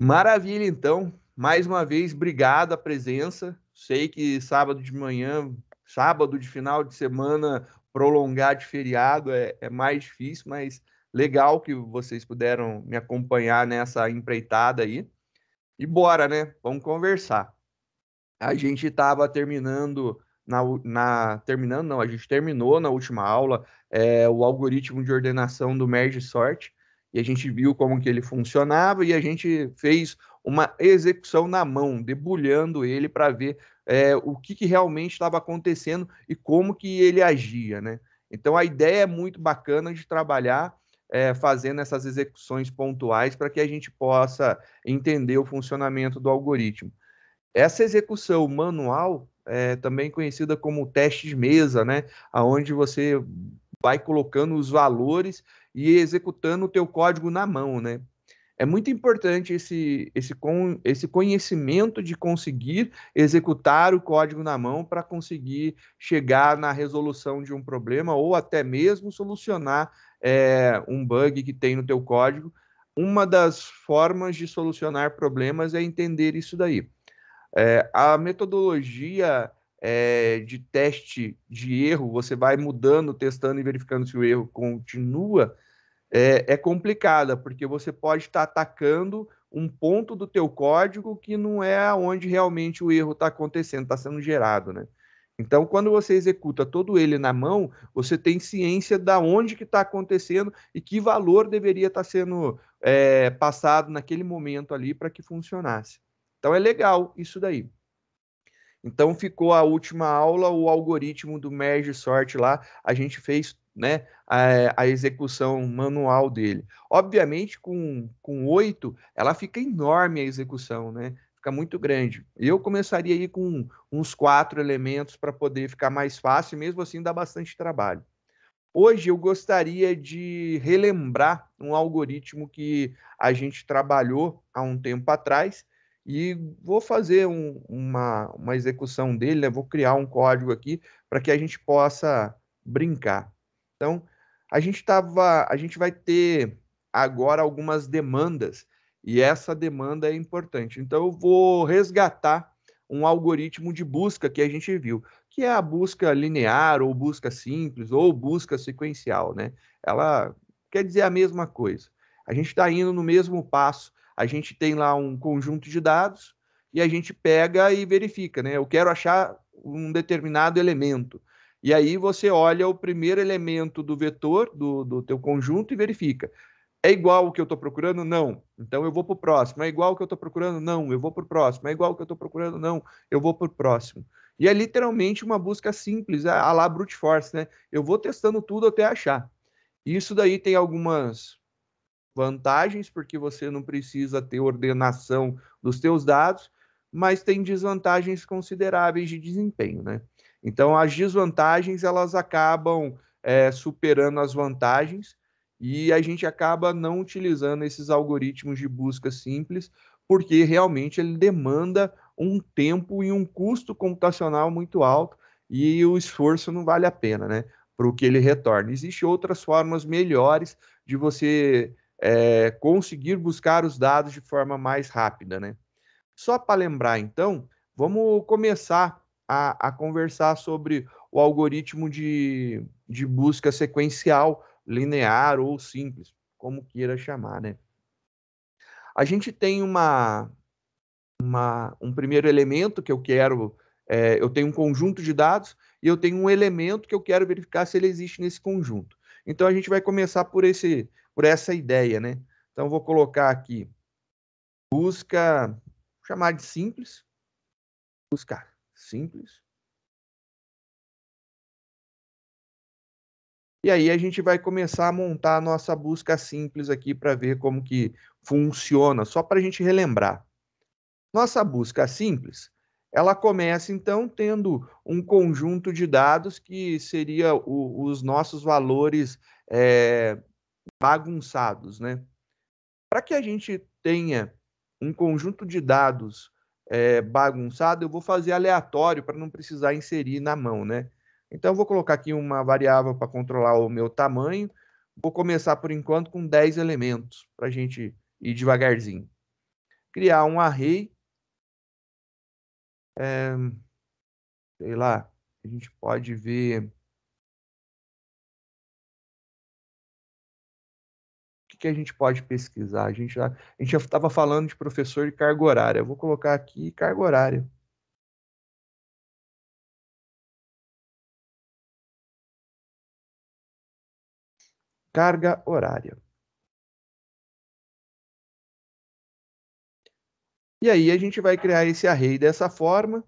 Maravilha, então. Mais uma vez, obrigado a presença. Sei que sábado de manhã, sábado de final de semana, prolongar de feriado é, é mais difícil, mas legal que vocês puderam me acompanhar nessa empreitada aí. E bora, né? Vamos conversar. A gente estava terminando na, na, terminando não, a gente terminou na última aula é, o algoritmo de ordenação do merge sort e a gente viu como que ele funcionava e a gente fez uma execução na mão, debulhando ele para ver é, o que, que realmente estava acontecendo e como que ele agia, né? Então a ideia é muito bacana de trabalhar é, fazendo essas execuções pontuais para que a gente possa entender o funcionamento do algoritmo. Essa execução manual é também conhecida como teste de mesa, né? Aonde você vai colocando os valores e executando o teu código na mão, né? É muito importante esse, esse, con, esse conhecimento de conseguir executar o código na mão para conseguir chegar na resolução de um problema ou até mesmo solucionar é, um bug que tem no teu código. Uma das formas de solucionar problemas é entender isso daí. É, a metodologia é, de teste de erro, você vai mudando, testando e verificando se o erro continua, é, é complicada, porque você pode estar tá atacando um ponto do teu código que não é onde realmente o erro está acontecendo, está sendo gerado, né? Então, quando você executa todo ele na mão, você tem ciência da onde que está acontecendo e que valor deveria estar tá sendo é, passado naquele momento ali para que funcionasse. Então, é legal isso daí. Então ficou a última aula, o algoritmo do merge sort lá, a gente fez né, a, a execução manual dele. Obviamente, com, com ela fica enorme a execução, né? Fica muito grande. Eu começaria aí com uns quatro elementos para poder ficar mais fácil, mesmo assim dá bastante trabalho. Hoje eu gostaria de relembrar um algoritmo que a gente trabalhou há um tempo atrás, e vou fazer um, uma, uma execução dele, né? vou criar um código aqui para que a gente possa brincar. Então, a gente, tava, a gente vai ter agora algumas demandas e essa demanda é importante. Então, eu vou resgatar um algoritmo de busca que a gente viu, que é a busca linear ou busca simples ou busca sequencial, né? Ela quer dizer a mesma coisa. A gente está indo no mesmo passo a gente tem lá um conjunto de dados e a gente pega e verifica, né? Eu quero achar um determinado elemento. E aí você olha o primeiro elemento do vetor, do, do teu conjunto, e verifica. É igual o que eu estou procurando? Não. Então eu vou para o próximo. É igual o que eu estou procurando? Não. Eu vou para o próximo. É igual o que eu estou procurando? Não. Eu vou para o próximo. E é literalmente uma busca simples, a, a lá brute force, né? Eu vou testando tudo até achar. Isso daí tem algumas vantagens, porque você não precisa ter ordenação dos seus dados, mas tem desvantagens consideráveis de desempenho, né? Então, as desvantagens, elas acabam é, superando as vantagens e a gente acaba não utilizando esses algoritmos de busca simples, porque realmente ele demanda um tempo e um custo computacional muito alto e o esforço não vale a pena, né? Para o que ele retorna. Existem outras formas melhores de você é, conseguir buscar os dados de forma mais rápida, né? Só para lembrar, então, vamos começar a, a, conversar sobre o algoritmo de, de busca sequencial, linear ou simples, como queira chamar, né? A gente tem uma, uma um primeiro elemento que eu quero, é, eu tenho um conjunto de dados e eu tenho um elemento que eu quero verificar se ele existe nesse conjunto. Então a gente vai começar por esse por essa ideia, né? Então vou colocar aqui busca chamar de simples, buscar simples. E aí a gente vai começar a montar a nossa busca simples aqui para ver como que funciona, só para a gente relembrar. Nossa busca simples, ela começa então tendo um conjunto de dados que seria o, os nossos valores é, bagunçados, né? Para que a gente tenha um conjunto de dados é, bagunçado, eu vou fazer aleatório para não precisar inserir na mão, né? Então, eu vou colocar aqui uma variável para controlar o meu tamanho. Vou começar, por enquanto, com 10 elementos, para a gente ir devagarzinho. Criar um array. É, sei lá, a gente pode ver que a gente pode pesquisar? A gente, a gente já estava falando de professor de carga horária. Eu vou colocar aqui carga horária. Carga horária. E aí a gente vai criar esse array dessa forma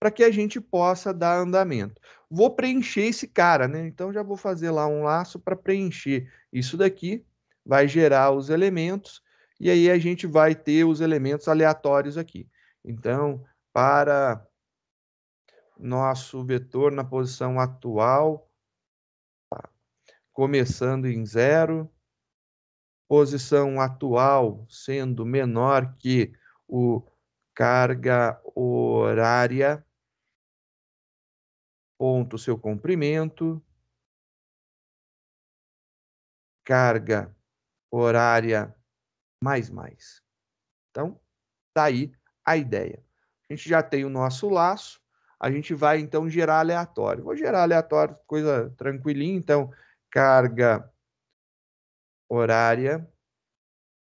para que a gente possa dar andamento. Vou preencher esse cara, né? Então já vou fazer lá um laço para preencher isso daqui vai gerar os elementos, e aí a gente vai ter os elementos aleatórios aqui. Então, para nosso vetor na posição atual, tá. começando em zero, posição atual sendo menor que o carga horária, ponto seu comprimento, carga horária, mais, mais. Então, daí tá a ideia. A gente já tem o nosso laço, a gente vai então gerar aleatório. Vou gerar aleatório, coisa tranquilinha, então carga horária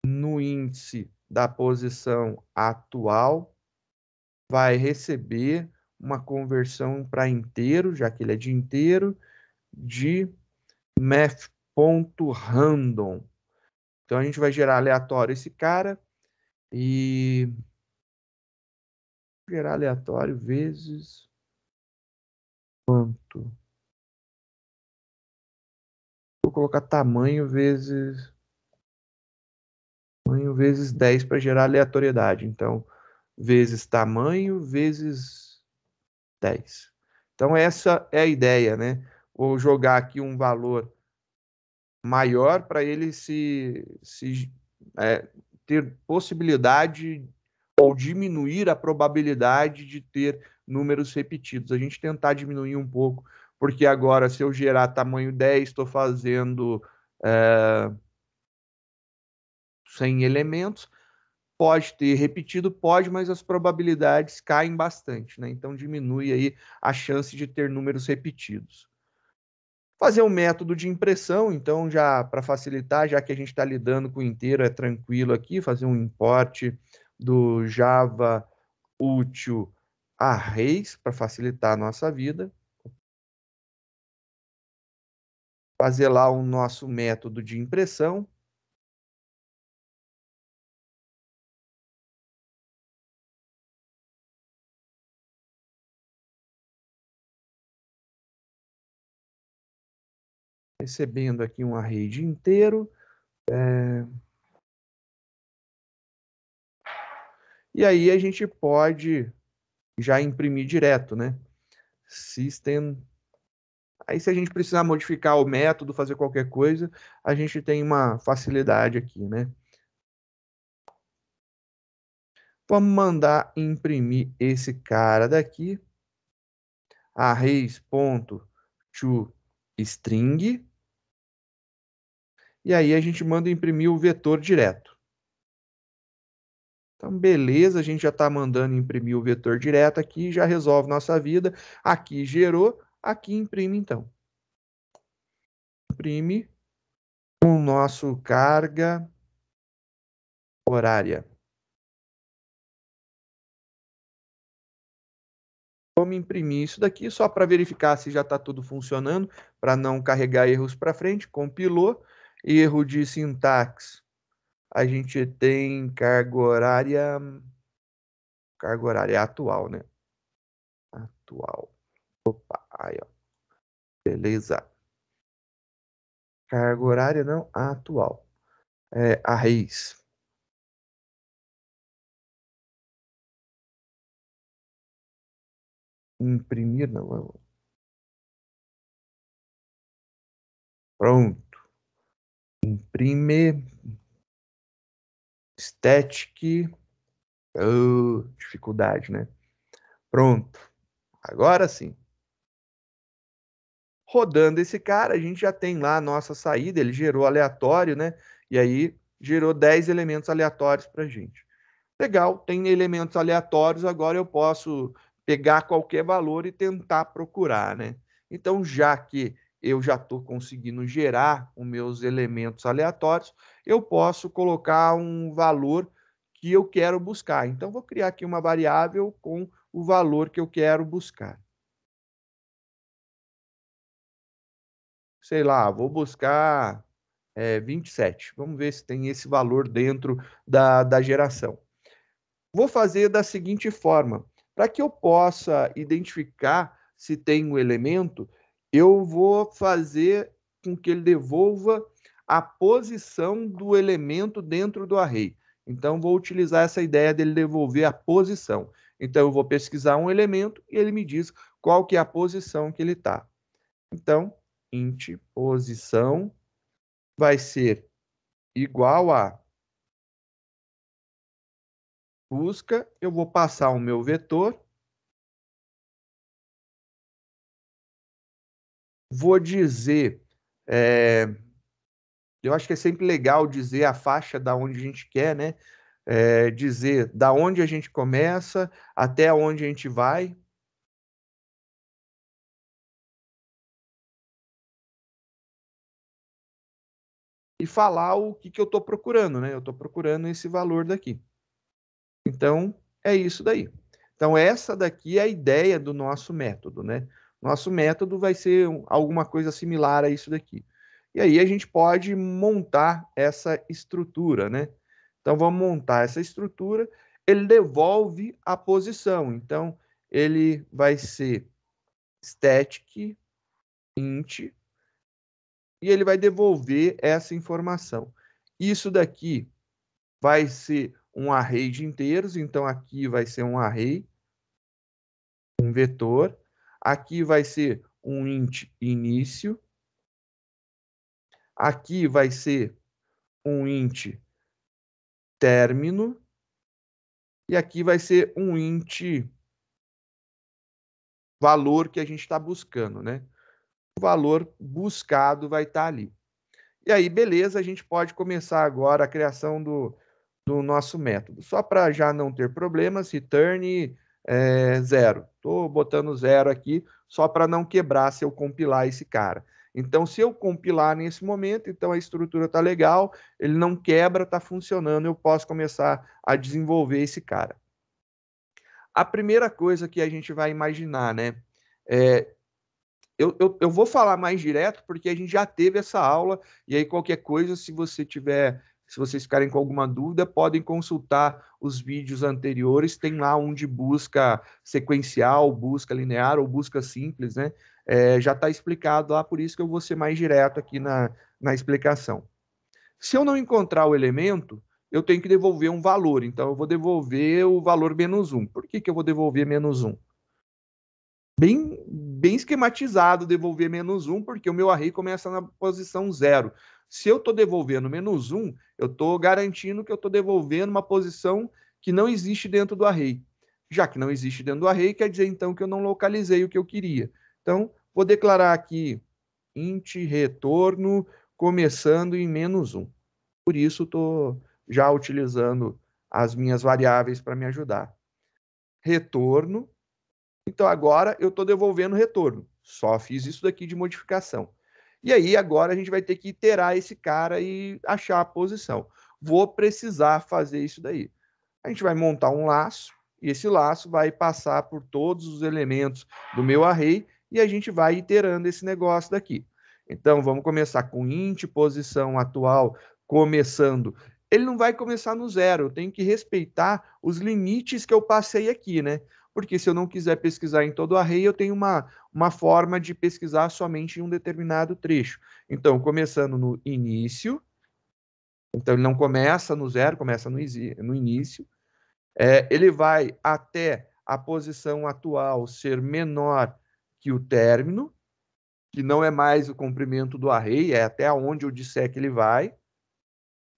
no índice da posição atual vai receber uma conversão para inteiro, já que ele é de inteiro, de math.random, então a gente vai gerar aleatório esse cara e gerar aleatório vezes quanto? Vou colocar tamanho vezes tamanho vezes 10 para gerar aleatoriedade. Então, vezes tamanho vezes 10. Então essa é a ideia, né? Vou jogar aqui um valor maior para ele se, se é, ter possibilidade ou diminuir a probabilidade de ter números repetidos. A gente tentar diminuir um pouco, porque agora, se eu gerar tamanho 10, estou fazendo é, 100 elementos, pode ter repetido, pode, mas as probabilidades caem bastante, né? Então diminui aí a chance de ter números repetidos. Fazer um método de impressão, então, já para facilitar, já que a gente está lidando com o inteiro, é tranquilo aqui, fazer um importe do Java útil arrays para facilitar a nossa vida. Fazer lá o nosso método de impressão. recebendo aqui um array de inteiro. É... E aí a gente pode já imprimir direto, né? System. Aí se a gente precisar modificar o método, fazer qualquer coisa, a gente tem uma facilidade aqui, né? Vamos mandar imprimir esse cara daqui. Arrays.to string. E aí a gente manda imprimir o vetor direto. Então, beleza, a gente já está mandando imprimir o vetor direto aqui, já resolve nossa vida. Aqui gerou, aqui imprime então. Imprime o nosso carga horária. vamos imprimir isso daqui só para verificar se já está tudo funcionando, para não carregar erros para frente, compilou, erro de sintaxe. A gente tem carga horária, carga horária atual, né? Atual. Opa, aí, ó. Beleza. Carga horária não, atual. É, raiz. imprimir na válvula. É Pronto. Imprime. Static. Oh, dificuldade, né? Pronto. Agora sim. Rodando esse cara, a gente já tem lá a nossa saída. Ele gerou aleatório, né? E aí gerou 10 elementos aleatórios para gente. Legal, tem elementos aleatórios. Agora eu posso pegar qualquer valor e tentar procurar, né? Então, já que eu já estou conseguindo gerar os meus elementos aleatórios, eu posso colocar um valor que eu quero buscar. Então, vou criar aqui uma variável com o valor que eu quero buscar. Sei lá, vou buscar é, 27. Vamos ver se tem esse valor dentro da, da geração. Vou fazer da seguinte forma. Para que eu possa identificar se tem um elemento, eu vou fazer com que ele devolva a posição do elemento dentro do array. Então, vou utilizar essa ideia dele devolver a posição. Então, eu vou pesquisar um elemento e ele me diz qual que é a posição que ele está. Então, int posição vai ser igual a busca, eu vou passar o meu vetor, vou dizer, é, eu acho que é sempre legal dizer a faixa da onde a gente quer, né? É, dizer da onde a gente começa até onde a gente vai. E falar o que, que eu estou procurando, né? Eu estou procurando esse valor daqui. Então, é isso daí. Então, essa daqui é a ideia do nosso método, né? Nosso método vai ser alguma coisa similar a isso daqui. E aí a gente pode montar essa estrutura, né? Então, vamos montar essa estrutura. Ele devolve a posição. Então, ele vai ser static int e ele vai devolver essa informação. Isso daqui vai ser um array de inteiros, então aqui vai ser um array, um vetor, aqui vai ser um int início, aqui vai ser um int término, e aqui vai ser um int valor que a gente está buscando, né? O valor buscado vai estar tá ali. E aí, beleza, a gente pode começar agora a criação do, do nosso método. Só para já não ter problemas, return é, zero. Estou botando zero aqui só para não quebrar se eu compilar esse cara. Então, se eu compilar nesse momento, então a estrutura está legal, ele não quebra, está funcionando, eu posso começar a desenvolver esse cara. A primeira coisa que a gente vai imaginar, né? É, eu, eu, eu vou falar mais direto porque a gente já teve essa aula, e aí qualquer coisa, se você tiver se vocês ficarem com alguma dúvida, podem consultar os vídeos anteriores. Tem lá um de busca sequencial, busca linear ou busca simples, né? É, já está explicado lá, por isso que eu vou ser mais direto aqui na, na explicação. Se eu não encontrar o elemento, eu tenho que devolver um valor. Então, eu vou devolver o valor menos 1. Por que, que eu vou devolver menos 1? Bem, bem esquematizado devolver menos 1, porque o meu array começa na posição 0. Se eu estou devolvendo menos um, eu estou garantindo que eu estou devolvendo uma posição que não existe dentro do array. Já que não existe dentro do array, quer dizer então que eu não localizei o que eu queria. Então, vou declarar aqui int retorno começando em menos um. Por isso, estou já utilizando as minhas variáveis para me ajudar. Retorno. Então, agora eu estou devolvendo retorno. Só fiz isso daqui de modificação. E aí agora a gente vai ter que iterar esse cara e achar a posição. Vou precisar fazer isso daí. A gente vai montar um laço e esse laço vai passar por todos os elementos do meu array e a gente vai iterando esse negócio daqui. Então vamos começar com int posição atual começando. Ele não vai começar no zero, eu tenho que respeitar os limites que eu passei aqui, né? Porque se eu não quiser pesquisar em todo o array, eu tenho uma, uma forma de pesquisar somente em um determinado trecho. Então, começando no início, então ele não começa no zero, começa no, no início, é, ele vai até a posição atual ser menor que o término, que não é mais o comprimento do array, é até onde eu disser que ele vai,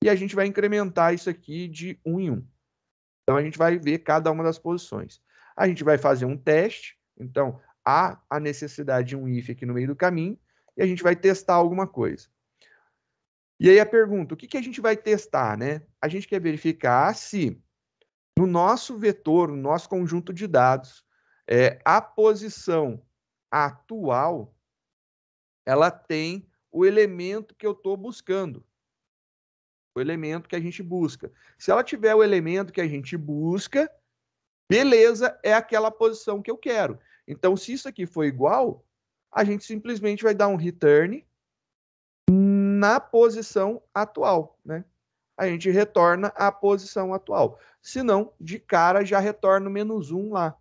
e a gente vai incrementar isso aqui de um em um. Então, a gente vai ver cada uma das posições. A gente vai fazer um teste, então, há a necessidade de um if aqui no meio do caminho e a gente vai testar alguma coisa. E aí a pergunta, o que, que a gente vai testar, né? A gente quer verificar se no nosso vetor, no nosso conjunto de dados, é, a posição atual, ela tem o elemento que eu estou buscando. O elemento que a gente busca. Se ela tiver o elemento que a gente busca, beleza, é aquela posição que eu quero. Então, se isso aqui for igual, a gente simplesmente vai dar um return na posição atual, né? A gente retorna a posição atual. Se não, de cara já retorna o menos um lá.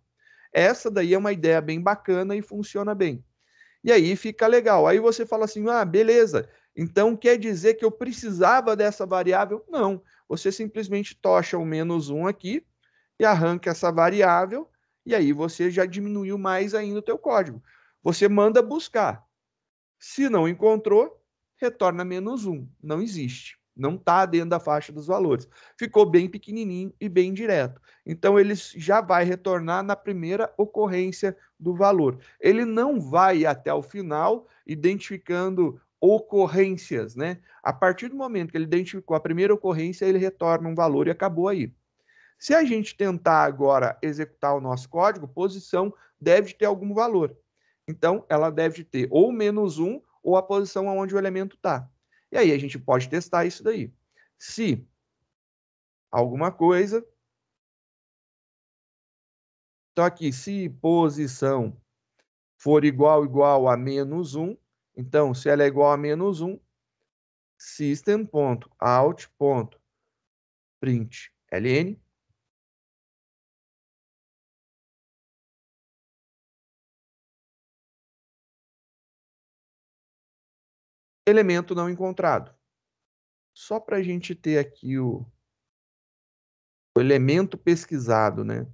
Essa daí é uma ideia bem bacana e funciona bem. E aí fica legal. Aí você fala assim: ah, beleza, então quer dizer que eu precisava dessa variável? Não. Você simplesmente tocha o menos um aqui e arranca essa variável e aí você já diminuiu mais ainda o teu código. Você manda buscar. Se não encontrou, retorna menos um. Não existe. Não está dentro da faixa dos valores. Ficou bem pequenininho e bem direto. Então, ele já vai retornar na primeira ocorrência do valor. Ele não vai até o final identificando ocorrências, né? A partir do momento que ele identificou a primeira ocorrência, ele retorna um valor e acabou aí. Se a gente tentar agora executar o nosso código, posição deve ter algum valor. Então, ela deve ter ou menos um ou a posição onde o elemento está. E aí a gente pode testar isso daí. Se alguma coisa. Então, aqui, se posição for igual igual a menos 1, então, se ela é igual a menos 1, system.out.println elemento não encontrado. Só para a gente ter aqui o, o elemento pesquisado, né?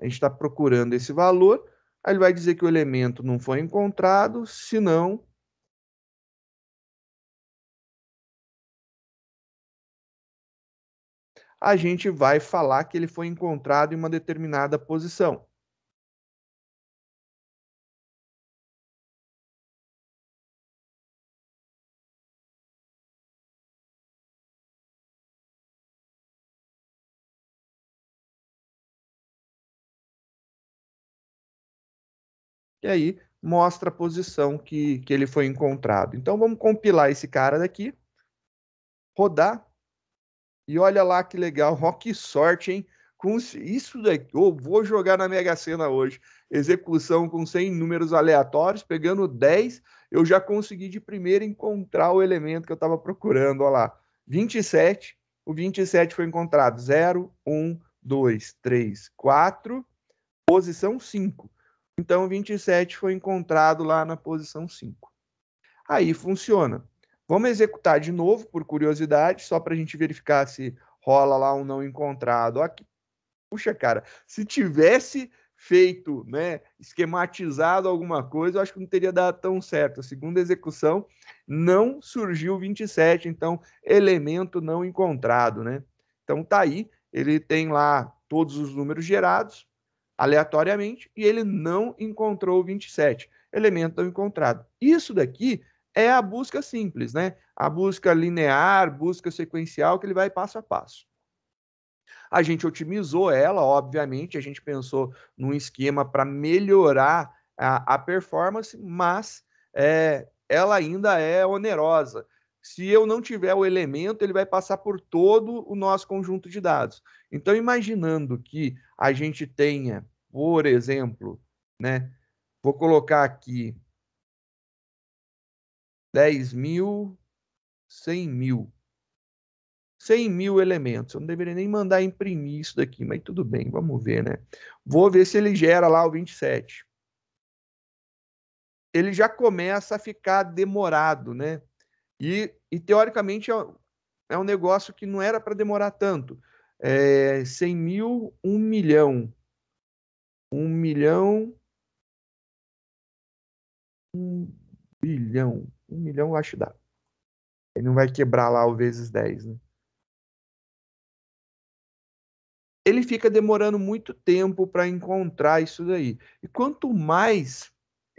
A gente está procurando esse valor, aí ele vai dizer que o elemento não foi encontrado, se não, a gente vai falar que ele foi encontrado em uma determinada posição. E aí mostra a posição que, que ele foi encontrado. Então vamos compilar esse cara daqui, rodar e olha lá que legal, rock sorte, hein? Com isso daqui, eu vou jogar na Mega Sena hoje. Execução com 100 números aleatórios, pegando 10, eu já consegui de primeira encontrar o elemento que eu estava procurando. Olha lá, 27, o 27 foi encontrado. 0, 1, 2, 3, 4, posição 5. Então, 27 foi encontrado lá na posição 5. Aí funciona. Vamos executar de novo, por curiosidade, só para a gente verificar se rola lá um não encontrado. Aqui. Puxa, cara, se tivesse feito, né, esquematizado alguma coisa, eu acho que não teria dado tão certo. A segunda execução não surgiu 27, então elemento não encontrado, né? Então tá aí, ele tem lá todos os números gerados aleatoriamente e ele não encontrou 27, elemento não encontrado. Isso daqui é a busca simples, né? A busca linear, busca sequencial, que ele vai passo a passo. A gente otimizou ela, obviamente, a gente pensou num esquema para melhorar a, a, performance, mas é, ela ainda é onerosa. Se eu não tiver o elemento, ele vai passar por todo o nosso conjunto de dados. Então, imaginando que a gente tenha, por exemplo, né, vou colocar aqui 10 mil, 100 mil. 100 mil elementos. Eu não deveria nem mandar imprimir isso daqui, mas tudo bem, vamos ver, né? Vou ver se ele gera lá o 27. Ele já começa a ficar demorado, né? E, e teoricamente, é um é negócio que não era para demorar tanto. É, 100 mil, 1 milhão. 1 milhão, 1 bilhão. Um milhão eu acho que dá. Ele não vai quebrar lá o vezes 10, né? Ele fica demorando muito tempo para encontrar isso daí. E quanto mais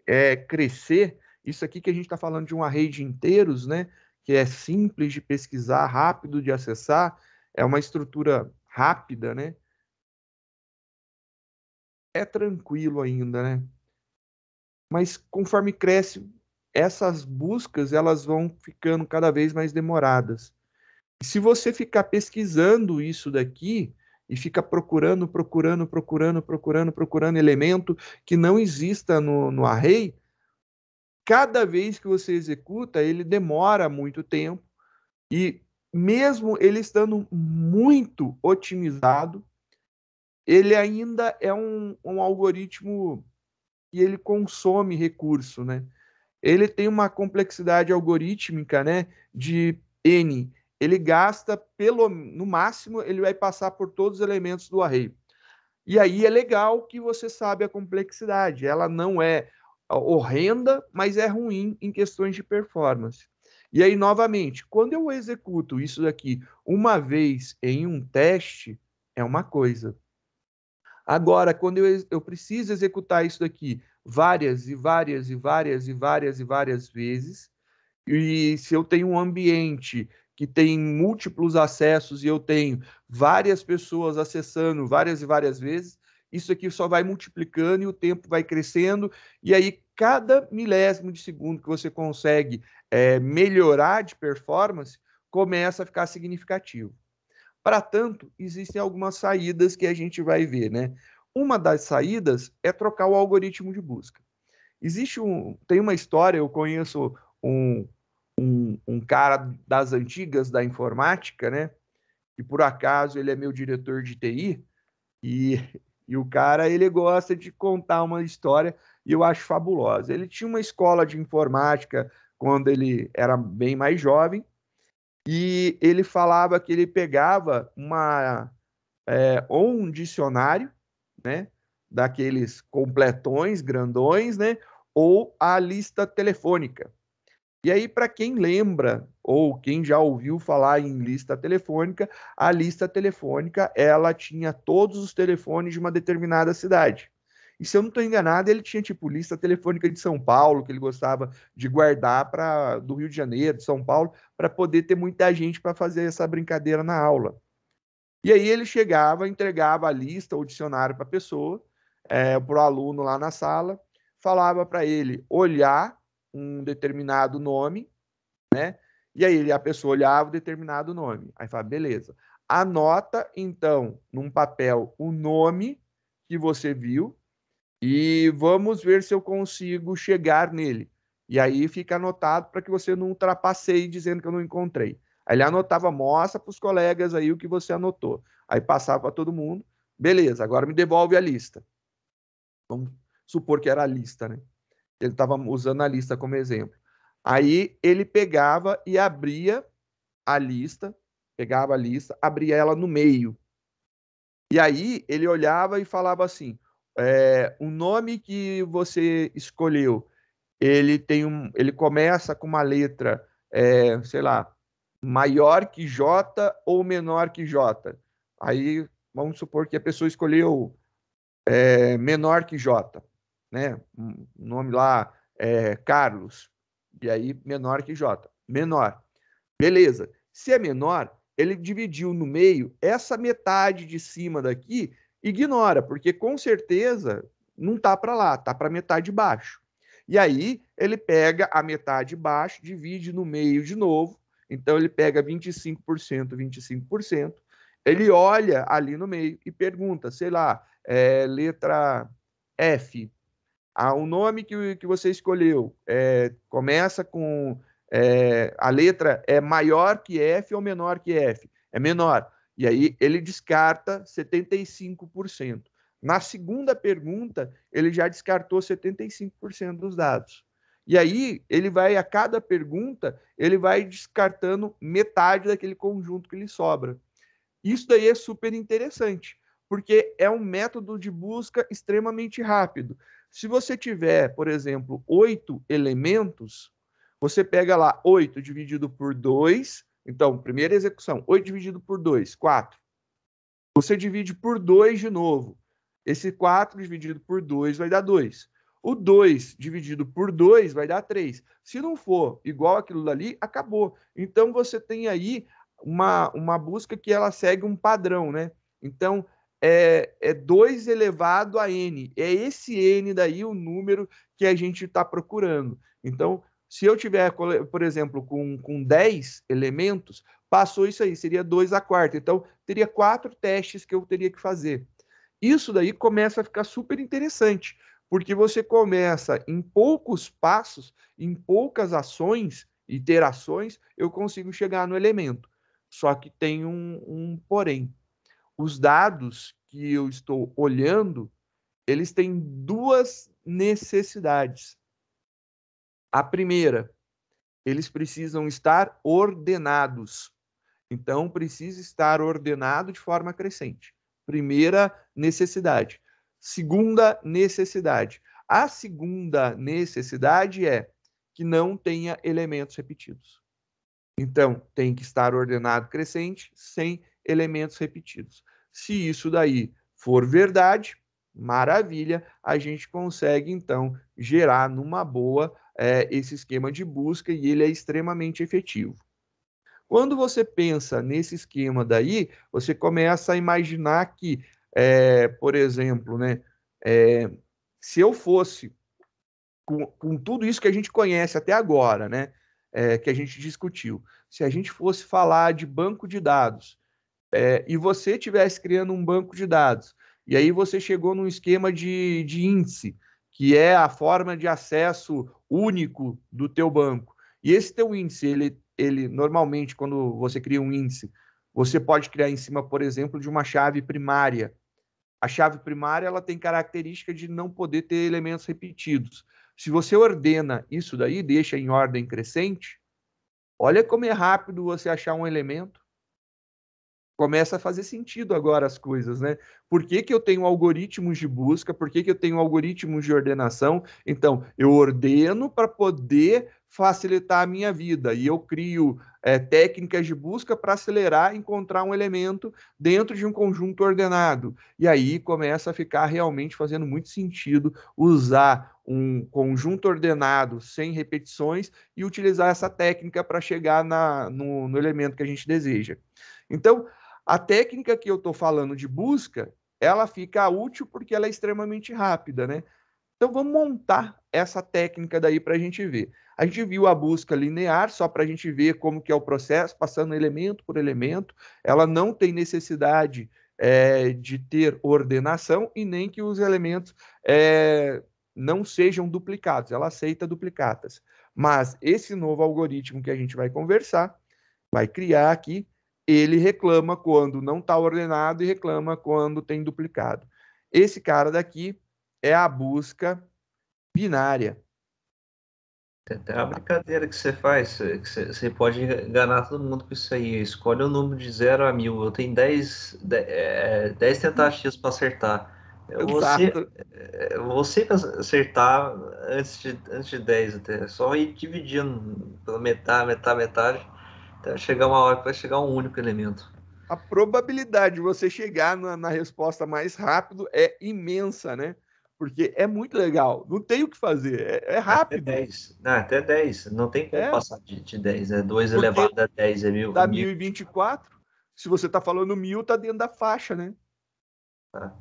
é, crescer, isso aqui que a gente está falando de uma rede inteira inteiros, né? Que é simples de pesquisar, rápido de acessar, é uma estrutura rápida, né? É tranquilo ainda, né? Mas conforme cresce, essas buscas elas vão ficando cada vez mais demoradas. E se você ficar pesquisando isso daqui e fica procurando, procurando, procurando, procurando, procurando elemento que não exista no, no array, cada vez que você executa, ele demora muito tempo e mesmo ele estando muito otimizado, ele ainda é um, um algoritmo e ele consome recurso, né? ele tem uma complexidade algorítmica, né, de n. Ele gasta pelo no máximo, ele vai passar por todos os elementos do array. E aí é legal que você sabe a complexidade. Ela não é horrenda, mas é ruim em questões de performance. E aí novamente, quando eu executo isso daqui uma vez em um teste, é uma coisa. Agora, quando eu, eu preciso executar isso daqui várias e várias e várias e várias e várias vezes, e se eu tenho um ambiente que tem múltiplos acessos e eu tenho várias pessoas acessando várias e várias vezes, isso aqui só vai multiplicando e o tempo vai crescendo, e aí cada milésimo de segundo que você consegue é, melhorar de performance começa a ficar significativo. Para tanto, existem algumas saídas que a gente vai ver, né? Uma das saídas é trocar o algoritmo de busca. Existe um, tem uma história, eu conheço um, um, um cara das antigas da informática, né? E por acaso ele é meu diretor de TI e, e o cara ele gosta de contar uma história e eu acho fabulosa. Ele tinha uma escola de informática quando ele era bem mais jovem e ele falava que ele pegava uma é, ou um dicionário, né, daqueles completões, grandões, né, ou a lista telefônica. E aí para quem lembra ou quem já ouviu falar em lista telefônica, a lista telefônica ela tinha todos os telefones de uma determinada cidade. E se eu não estou enganado, ele tinha tipo lista telefônica de São Paulo que ele gostava de guardar para do Rio de Janeiro, de São Paulo, para poder ter muita gente para fazer essa brincadeira na aula. E aí ele chegava, entregava a lista ou dicionário para a pessoa, é, para o aluno lá na sala, falava para ele olhar um determinado nome, né? E aí a pessoa olhava o determinado nome. Aí fala, beleza. Anota, então, num papel o nome que você viu, e vamos ver se eu consigo chegar nele. E aí fica anotado para que você não ultrapassei dizendo que eu não encontrei. Aí ele anotava, mostra para os colegas aí o que você anotou. Aí passava para todo mundo. Beleza, agora me devolve a lista. Vamos supor que era a lista, né? Ele estava usando a lista como exemplo. Aí ele pegava e abria a lista, pegava a lista, abria ela no meio. E aí ele olhava e falava assim: é, o nome que você escolheu, ele tem um, ele começa com uma letra, é, sei lá, maior que J ou menor que J. Aí vamos supor que a pessoa escolheu é, menor que J, né? Um nome lá é Carlos. E aí menor que J, menor. Beleza. Se é menor, ele dividiu no meio essa metade de cima daqui ignora, porque com certeza não tá para lá, tá para metade baixo. E aí ele pega a metade baixo, divide no meio de novo, então ele pega 25%, 25%, ele olha ali no meio e pergunta, sei lá, é, letra F, ah, o nome que, que você escolheu é, começa com é, a letra é maior que F ou menor que F? É menor. E aí ele descarta 75%. Na segunda pergunta, ele já descartou 75% dos dados. E aí ele vai a cada pergunta, ele vai descartando metade daquele conjunto que lhe sobra. Isso daí é super interessante, porque é um método de busca extremamente rápido. Se você tiver, por exemplo, oito elementos, você pega lá oito dividido por dois. Então, primeira execução, 8 dividido por 2, 4. Você divide por 2 de novo. Esse 4 dividido por 2 vai dar 2. O 2 dividido por 2 vai dar 3. Se não for igual aquilo dali, acabou. Então você tem aí uma, uma busca que ela segue um padrão, né? Então é, é 2 elevado a n. É esse n daí o número que a gente está procurando. Então se eu tiver, por exemplo, com, com 10 elementos, passou isso aí, seria 2 a quarta. Então, teria quatro testes que eu teria que fazer. Isso daí começa a ficar super interessante, porque você começa em poucos passos, em poucas ações, iterações, eu consigo chegar no elemento. Só que tem um, um porém. Os dados que eu estou olhando, eles têm duas necessidades. A primeira, eles precisam estar ordenados. Então, precisa estar ordenado de forma crescente. Primeira necessidade. Segunda necessidade. A segunda necessidade é que não tenha elementos repetidos. Então, tem que estar ordenado crescente sem elementos repetidos. Se isso daí for verdade, maravilha, a gente consegue então gerar numa boa é, esse esquema de busca e ele é extremamente efetivo. Quando você pensa nesse esquema daí, você começa a imaginar que, é, por exemplo, né, é, se eu fosse com, com, tudo isso que a gente conhece até agora, né, que a gente discutiu, se a gente fosse falar de banco de dados e você tivesse criando um banco de dados e aí você chegou num esquema de, de índice, que é a forma de acesso único do teu banco. E esse teu índice, ele, ele normalmente, quando você cria um índice, você pode criar em cima, por exemplo, de uma chave primária. A chave primária ela tem característica de não poder ter elementos repetidos. Se você ordena isso daí, deixa em ordem crescente, olha como é rápido você achar um elemento começa a fazer sentido agora as coisas, né? Por que, que eu tenho algoritmos de busca? Por que, que eu tenho algoritmos de ordenação? Então, eu ordeno para poder facilitar a minha vida e eu crio é, técnicas de busca para acelerar encontrar um elemento dentro de um conjunto ordenado. E aí começa a ficar realmente fazendo muito sentido usar um conjunto ordenado sem repetições e utilizar essa técnica para chegar na, no, no elemento que a gente deseja. Então, a técnica que eu estou falando de busca, ela fica útil porque ela é extremamente rápida, né? Então vamos montar essa técnica daí para a gente ver. A gente viu a busca linear só para a gente ver como que é o processo, passando elemento por elemento. Ela não tem necessidade é, de ter ordenação e nem que os elementos é, não sejam duplicados. Ela aceita duplicatas. Mas esse novo algoritmo que a gente vai conversar, vai criar aqui, ele reclama quando não está ordenado e reclama quando tem duplicado. Esse cara daqui é a busca binária. É uma brincadeira que você faz, você, você pode enganar todo mundo com isso aí. Escolhe o um número de 0 a 1000. Eu tenho 10, 10, 10 tentativas para acertar. Exato. Você, é, você acertar antes de, antes de 10 até. É só ir dividindo pela metade, metade, metade então, até chegar uma hora que vai chegar um único elemento. A probabilidade de você chegar na, na resposta mais rápido é imensa, né? Porque é muito legal. Não tem o que fazer. É, é rápido. Até 10. Não, até 10. Não tem como é. passar de, de 10. É 2 elevado a 10. É mil. Dá 1024. É Se você está falando mil, está dentro da faixa, né? Ah.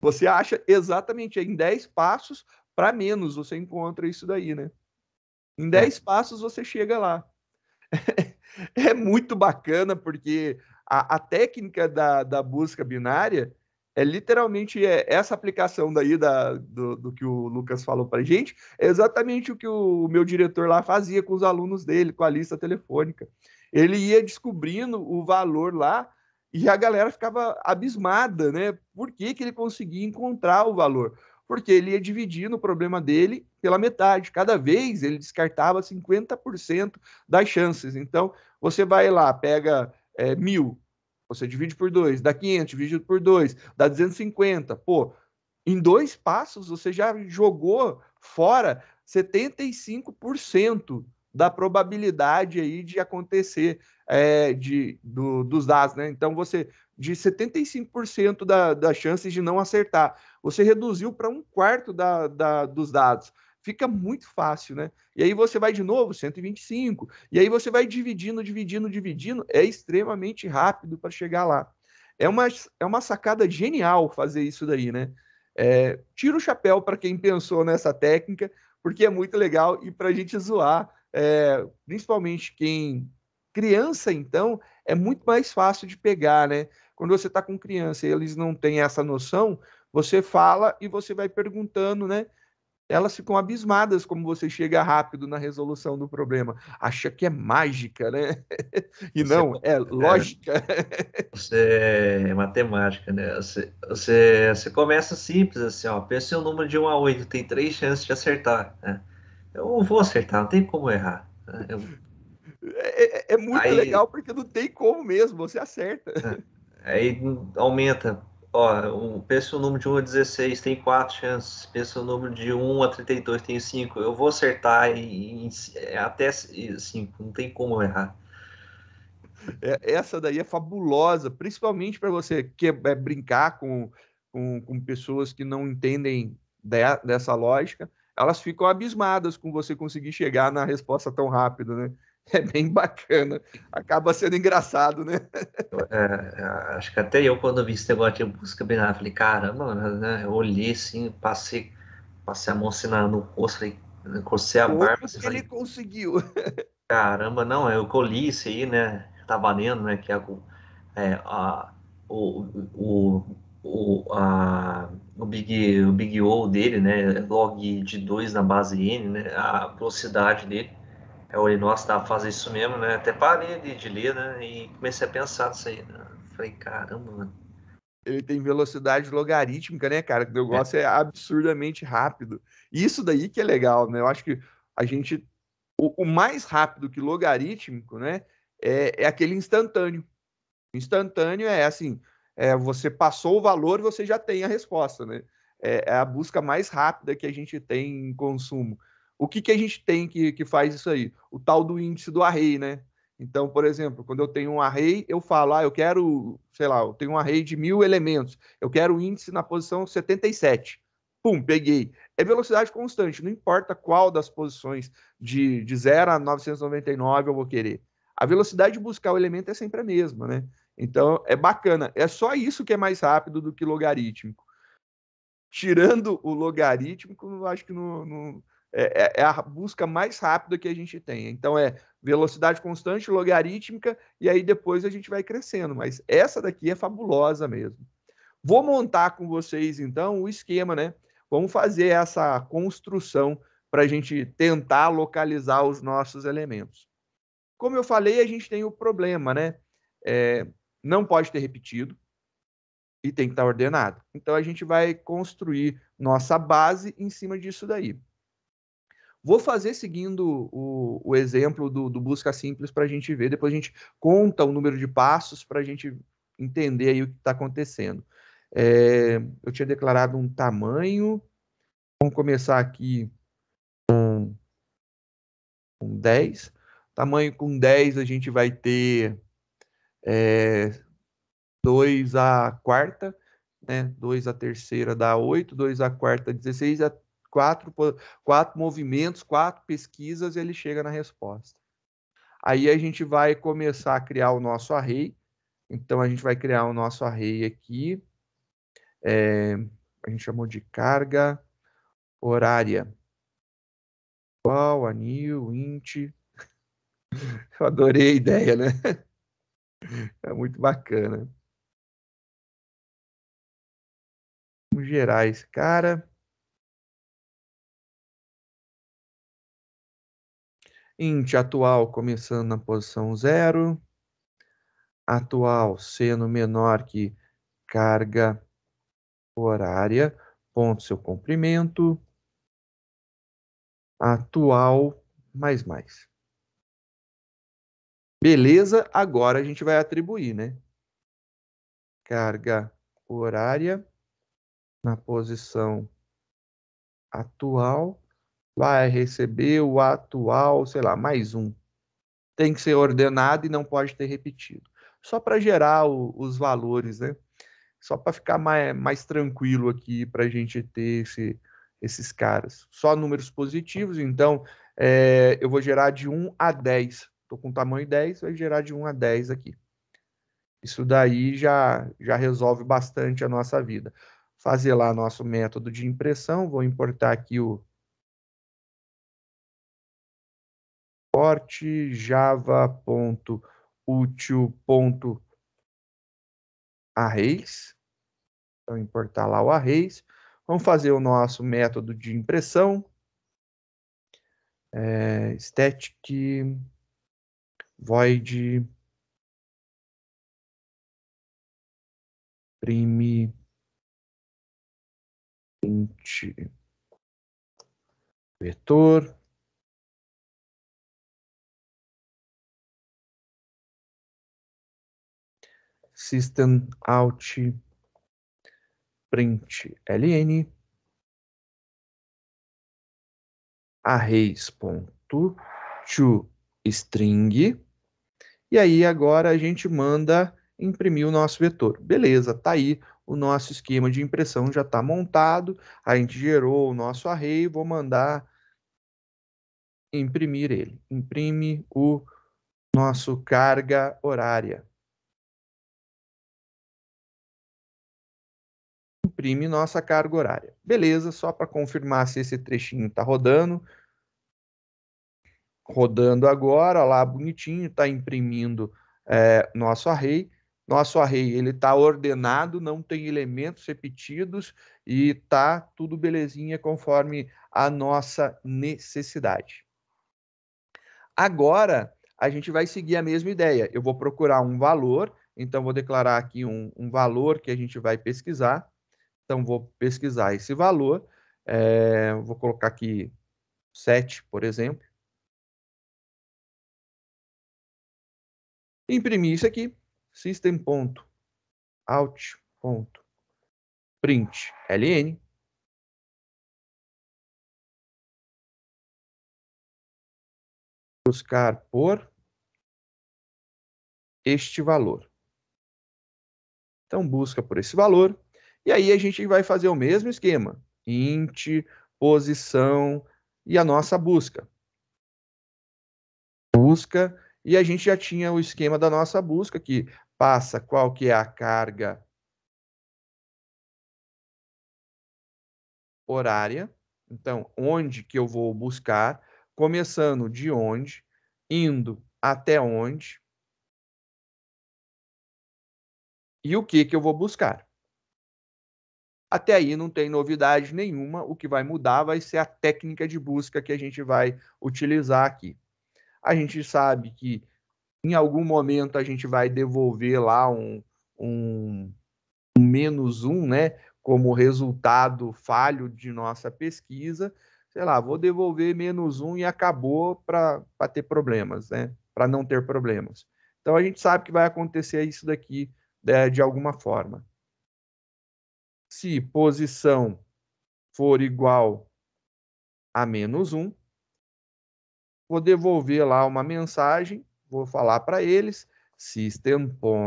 Você acha exatamente em 10 passos para menos. Você encontra isso daí, né? Em 10 é. passos você chega lá. é muito bacana, porque a, a técnica da, da busca binária é literalmente é, essa aplicação daí da, do, do, que o Lucas falou para gente, é exatamente o que o meu diretor lá fazia com os alunos dele, com a lista telefônica. Ele ia descobrindo o valor lá e a galera ficava abismada, né? Por que, que ele conseguia encontrar o valor? porque ele ia dividindo o problema dele pela metade. Cada vez ele descartava 50% das chances. Então, você vai lá, pega é, mil, você divide por dois, dá 500, divide por dois, dá 250. Pô, em dois passos você já jogou fora 75% da probabilidade aí de acontecer é, de, do, dos dados, né? Então você de 75% da, das chances de não acertar. Você reduziu para um quarto da, da, dos dados. Fica muito fácil, né? E aí você vai de novo, 125. E aí você vai dividindo, dividindo, dividindo. É extremamente rápido para chegar lá. É uma, é uma sacada genial fazer isso daí, né? É, tira o chapéu para quem pensou nessa técnica, porque é muito legal e para a gente zoar, é, principalmente quem criança, então, é muito mais fácil de pegar, né? Quando você está com criança e eles não têm essa noção, você fala e você vai perguntando, né? Elas ficam abismadas como você chega rápido na resolução do problema. Acha que é mágica, né? E não, é, é lógica. Você é matemática, né? Você, você, você começa simples, assim, ó. Pensa em um número de 1 a 8, tem três chances de acertar, né? Eu vou acertar, não tem como errar. Né? Eu é é, é, é muito aí, legal porque não tem como mesmo, você acerta. É. Aí aumenta. Ó, pensa o número de 1 a 16 tem 4 chances, pensa o número de 1 a 32 tem 5. Eu vou acertar em, em até 5, assim, não tem como errar. É, essa daí é fabulosa, principalmente para você que é, brincar com, com, com, pessoas que não entendem de, dessa lógica, elas ficam abismadas com você conseguir chegar na resposta tão rápido, né? é bem bacana. Acaba sendo engraçado, né? É, é acho que até eu, quando vi esse negócio de música binária falei, caramba, né, né? Eu olhei assim, passei, passei a mão assim no rosto, falei, a Como barba. Assim, falei. ele conseguiu. Caramba, não, é o eu li isso aí, né? Tava tá valendo, né? Que é, é a, o, o, o, a, o, Big, o Big O dele, né? Log de 2 na base N, né? A velocidade dele é, eu olhei, nossa, dá pra fazer isso mesmo, né? Até parei de, de ler, né? E comecei a pensar nisso aí. Né? Falei, caramba, mano. Ele tem velocidade logarítmica, né, cara? O é. negócio é. é absurdamente rápido. Isso daí que é legal, né? Eu acho que a gente. O, o mais rápido que logarítmico, né? É, é aquele instantâneo. Instantâneo é assim: é, você passou o valor, você já tem a resposta, né? é, é a busca mais rápida que a gente tem em consumo. O que, que a gente tem que, que faz isso aí? O tal do índice do array, né? Então, por exemplo, quando eu tenho um array, eu falo, ah, eu quero, sei lá, eu tenho um array de mil elementos, eu quero o índice na posição 77. Pum, peguei. É velocidade constante, não importa qual das posições de, de 0 a 999 eu vou querer. A velocidade de buscar o elemento é sempre a mesma, né? Então, é bacana. É só isso que é mais rápido do que logarítmico. Tirando o logarítmico, acho que não, não é, é, é a busca mais rápida que a gente tem. Então é velocidade constante, logarítmica, e aí depois a gente vai crescendo. Mas essa daqui é fabulosa mesmo. Vou montar com vocês, então, o esquema, né? Vamos fazer essa construção para a gente tentar localizar os nossos elementos. Como eu falei, a gente tem o problema, né? É, não pode ter repetido e tem que estar ordenado. Então, a gente vai construir nossa base em cima disso daí. Vou fazer seguindo o, o exemplo do, do, busca simples para a gente ver, depois a gente conta o número de passos para a gente entender aí o que está acontecendo. É, eu tinha declarado um tamanho, vamos começar aqui com, com 10. Tamanho com 10 a gente vai ter é, 2 a quarta, né? 2 a terceira dá 8, 2 a quarta 16, a quatro, quatro movimentos, quatro pesquisas, ele chega na resposta. Aí a gente vai começar a criar o nosso array. Então a gente vai criar o nosso array aqui. É, a gente chamou de carga horária. Qual, a new, int. Eu adorei a ideia, né? É muito bacana. Vamos gerar esse cara. Int atual começando na posição zero, atual sendo menor que carga horária, ponto seu comprimento, atual, mais mais. Beleza, agora a gente vai atribuir, né? Carga horária na posição atual vai receber o atual, sei lá, mais um. Tem que ser ordenado e não pode ter repetido. Só para gerar o, os valores, né? Só para ficar mais, mais tranquilo aqui para a gente ter esse, esses caras. Só números positivos, então é, eu vou gerar de 1 a 10. Estou com tamanho 10, vai gerar de 1 a 10 aqui. Isso daí já, já resolve bastante a nossa vida. Fazer lá nosso método de impressão, vou importar aqui o, suporte java.util.arrays. Então, importar lá o arrays. Vamos fazer o nosso método de impressão. É, static void prime int vetor system out print ln arrays.to string e aí agora a gente manda imprimir o nosso vetor. Beleza, tá aí o nosso esquema de impressão já está montado, a gente gerou o nosso array, vou mandar imprimir ele. Imprime o nosso carga horária. imprime nossa carga horária. Beleza, só para confirmar se esse trechinho está rodando. Rodando agora, lá bonitinho, está imprimindo é, nosso array. Nosso array ele está ordenado, não tem elementos repetidos e está tudo belezinha conforme a nossa necessidade. Agora a gente vai seguir a mesma ideia. Eu vou procurar um valor, então vou declarar aqui um, um valor que a gente vai pesquisar. Então, vou pesquisar esse valor, é, vou colocar aqui 7, por exemplo. Imprimir isso aqui, system.out.println. Buscar por este valor. Então, busca por esse valor. E aí a gente vai fazer o mesmo esquema: int, posição e a nossa busca. Busca, e a gente já tinha o esquema da nossa busca, que passa qual que é a carga horária, então onde que eu vou buscar, começando de onde, indo até onde, e o que, que eu vou buscar. Até aí não tem novidade nenhuma, o que vai mudar vai ser a técnica de busca que a gente vai utilizar aqui. A gente sabe que em algum momento a gente vai devolver lá um, um, um menos um, né, como resultado falho de nossa pesquisa. Sei lá, vou devolver menos um e acabou para ter problemas, né, para não ter problemas. Então a gente sabe que vai acontecer isso daqui de, de alguma forma se posição for igual a menos 1, vou devolver lá uma mensagem, vou falar para eles, system.out.println,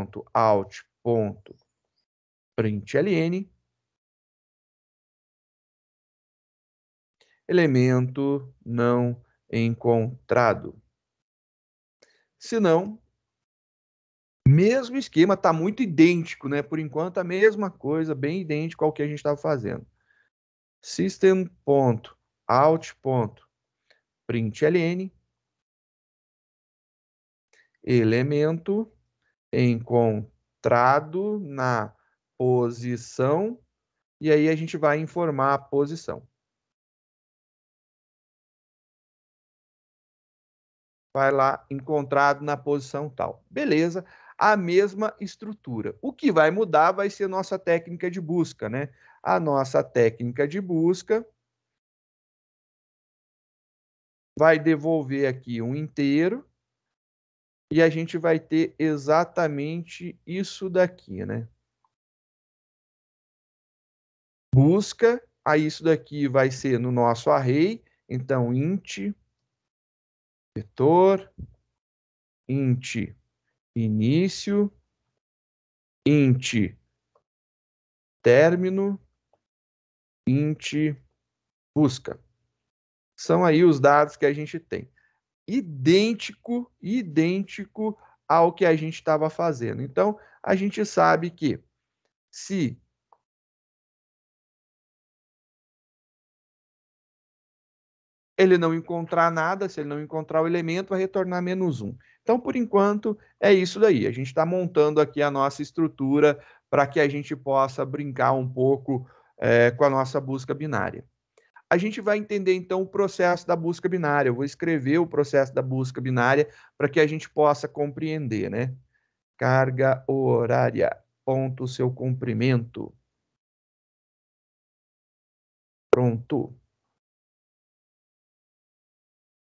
elemento não encontrado. Se não, mesmo esquema, está muito idêntico, né? Por enquanto, a mesma coisa, bem idêntico ao que a gente estava fazendo. System ponto ponto println elemento encontrado na posição e aí a gente vai informar a posição. Vai lá encontrado na posição tal. Beleza a mesma estrutura. O que vai mudar vai ser nossa técnica de busca, né? A nossa técnica de busca vai devolver aqui um inteiro e a gente vai ter exatamente isso daqui, né? Busca, aí isso daqui vai ser no nosso array, então int vetor int início, int término, int busca. São aí os dados que a gente tem. Idêntico, idêntico ao que a gente estava fazendo. Então, a gente sabe que se ele não encontrar nada, se ele não encontrar o elemento, vai retornar menos um. Então, por enquanto, é isso daí. A gente está montando aqui a nossa estrutura para que a gente possa brincar um pouco é, com a nossa busca binária. A gente vai entender então o processo da busca binária. Eu vou escrever o processo da busca binária para que a gente possa compreender, né? Carga horária, ponto seu comprimento. Pronto.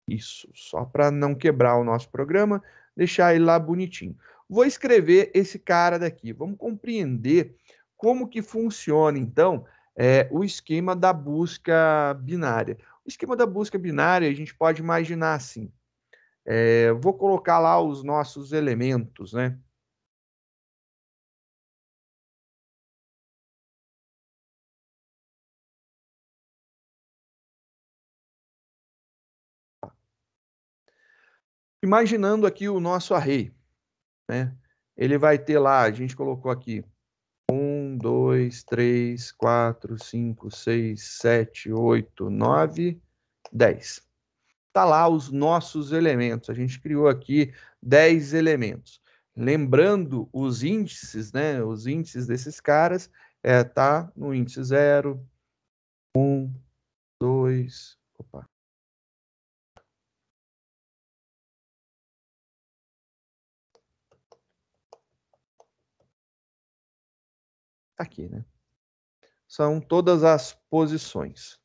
Isso, só para não quebrar o nosso programa, deixar ele lá bonitinho. Vou escrever esse cara daqui. Vamos compreender como que funciona, então, é, o esquema da busca binária. O esquema da busca binária, a gente pode imaginar assim. É, vou colocar lá os nossos elementos, né? imaginando aqui o nosso array, né? Ele vai ter lá, a gente colocou aqui 1, 2, 3, 4, 5, 6, 7, 8, 9, 10. Está lá os nossos elementos. A gente criou aqui 10 elementos. Lembrando os índices, né? Os índices desses caras é, tá no índice 0, 1, 2, opa, Tá aqui, né? São todas as posições.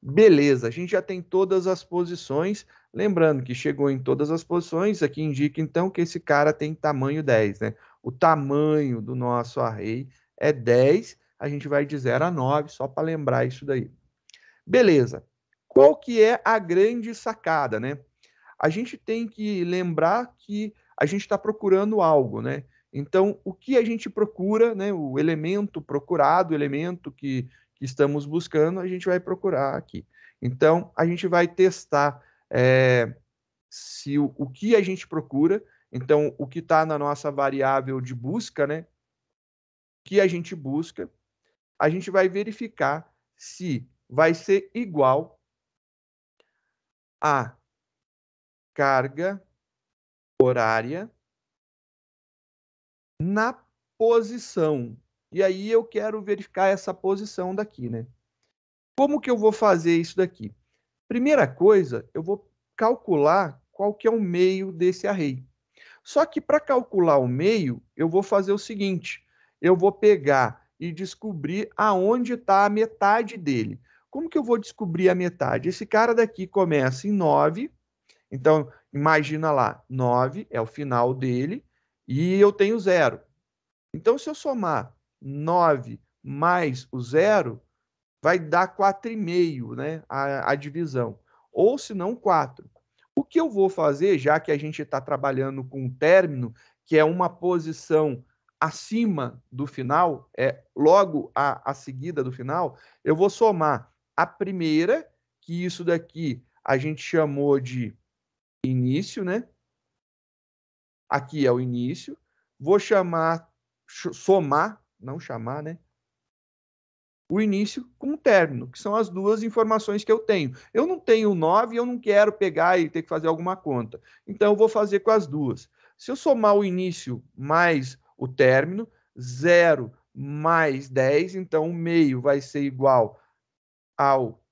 Beleza, a gente já tem todas as posições. Lembrando que chegou em todas as posições, aqui indica então que esse cara tem tamanho 10, né? O tamanho do nosso array é 10, a gente vai de 0 a 9, só para lembrar isso daí. Beleza. Qual que é a grande sacada, né? A gente tem que lembrar que a gente está procurando algo, né? Então, o que a gente procura, né, o elemento procurado, o elemento que, que estamos buscando, a gente vai procurar aqui. Então, a gente vai testar é, se o, o que a gente procura, então, o que está na nossa variável de busca, né, o que a gente busca, a gente vai verificar se vai ser igual a carga horária na posição. E aí eu quero verificar essa posição daqui, né? Como que eu vou fazer isso daqui? Primeira coisa, eu vou calcular qual que é o meio desse array. Só que para calcular o meio, eu vou fazer o seguinte, eu vou pegar e descobrir aonde está a metade dele. Como que eu vou descobrir a metade? Esse cara daqui começa em 9, então imagina lá, 9 é o final dele, e eu tenho zero. Então, se eu somar 9 mais o zero, vai dar 4,5 né, a, a divisão, ou se não 4. O que eu vou fazer, já que a gente está trabalhando com um término, que é uma posição acima do final, é logo a, a seguida do final, eu vou somar a primeira, que isso daqui a gente chamou de início, né? Aqui é o início. Vou chamar, somar, não chamar, né? O início com o término, que são as duas informações que eu tenho. Eu não tenho 9 e eu não quero pegar e ter que fazer alguma conta. Então, eu vou fazer com as duas. Se eu somar o início mais o término, 0 mais 10, então o meio vai ser igual ao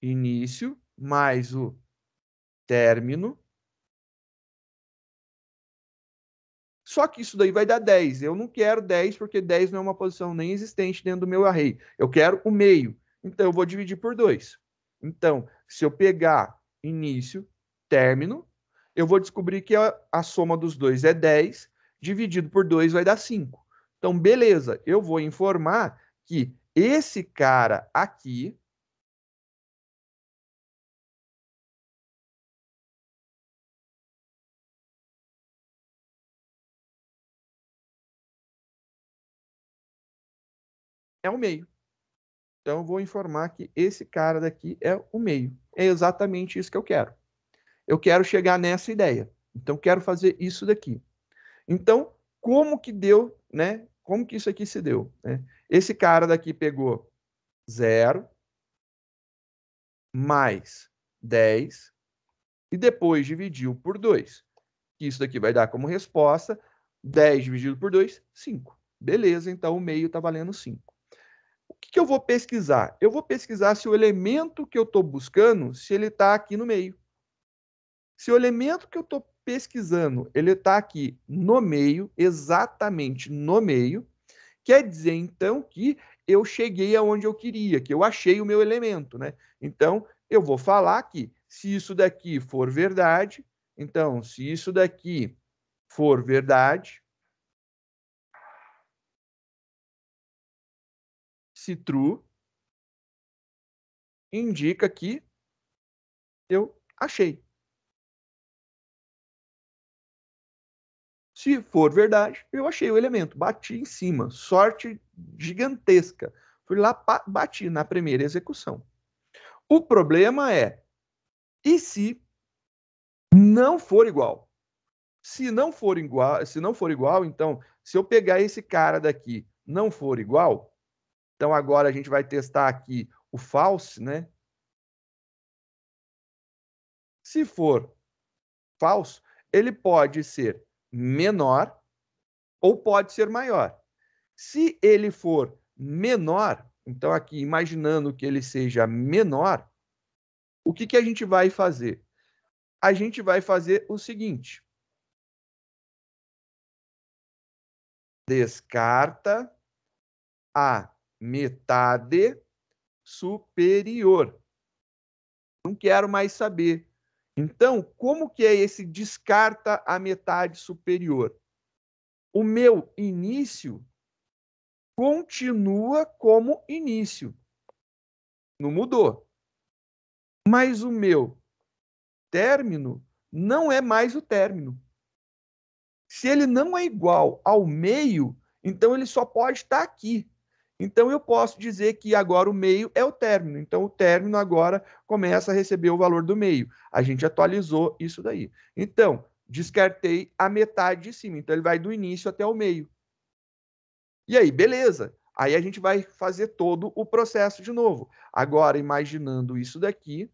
início mais o término Só que isso daí vai dar 10. Eu não quero 10, porque 10 não é uma posição nem existente dentro do meu array. Eu quero o meio. Então, eu vou dividir por 2. Então, se eu pegar início, término, eu vou descobrir que a, a soma dos dois é 10, dividido por 2 vai dar 5. Então, beleza, eu vou informar que esse cara aqui é o meio. Então eu vou informar que esse cara daqui é o meio. É exatamente isso que eu quero. Eu quero chegar nessa ideia. Então quero fazer isso daqui. Então como que deu, né? Como que isso aqui se deu? Né? Esse cara daqui pegou zero mais 10 e depois dividiu por 2. Isso daqui vai dar como resposta 10 dividido por 2, 5. Beleza, então o meio está valendo 5. O que, que eu vou pesquisar? Eu vou pesquisar se o elemento que eu estou buscando, se ele está aqui no meio. Se o elemento que eu estou pesquisando, ele está aqui no meio, exatamente no meio, quer dizer, então, que eu cheguei aonde eu queria, que eu achei o meu elemento, né? Então, eu vou falar que se isso daqui for verdade, então, se isso daqui for verdade, se true indica que eu achei. Se for verdade, eu achei o elemento, bati em cima, sorte gigantesca. Fui lá, bati na primeira execução. O problema é, e se não for igual? Se não for igual, se não for igual, então, se eu pegar esse cara daqui, não for igual, então agora a gente vai testar aqui o false, né? Se for falso, ele pode ser menor ou pode ser maior. Se ele for menor, então aqui imaginando que ele seja menor, o que, que a gente vai fazer? A gente vai fazer o seguinte. Descarta a metade superior. Não quero mais saber. Então, como que é esse descarta a metade superior? O meu início continua como início. Não mudou. Mas o meu término não é mais o término. Se ele não é igual ao meio, então ele só pode estar aqui. Então eu posso dizer que agora o meio é o término. Então o término agora começa a receber o valor do meio. A gente atualizou isso daí. Então, descartei a metade de cima. Então ele vai do início até o meio. E aí, beleza. Aí a gente vai fazer todo o processo de novo. Agora, imaginando isso daqui.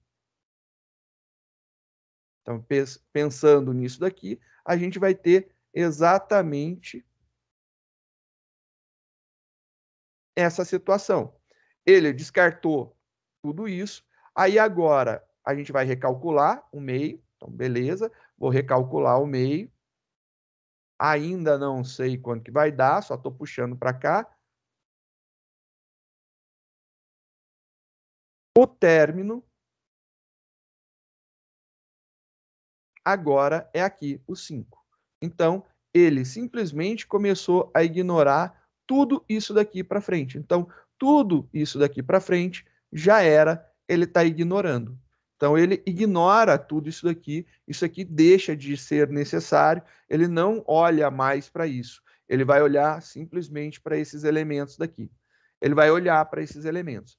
Então, pensando nisso daqui, a gente vai ter exatamente essa situação. Ele descartou tudo isso, aí agora a gente vai recalcular o meio, então beleza, vou recalcular o meio, ainda não sei quanto que vai dar, só estou puxando para cá. O término agora é aqui o 5. Então, ele simplesmente começou a ignorar tudo isso daqui para frente. Então, tudo isso daqui para frente já era, ele está ignorando. Então, ele ignora tudo isso daqui, isso aqui deixa de ser necessário, ele não olha mais para isso. Ele vai olhar simplesmente para esses elementos daqui. Ele vai olhar para esses elementos.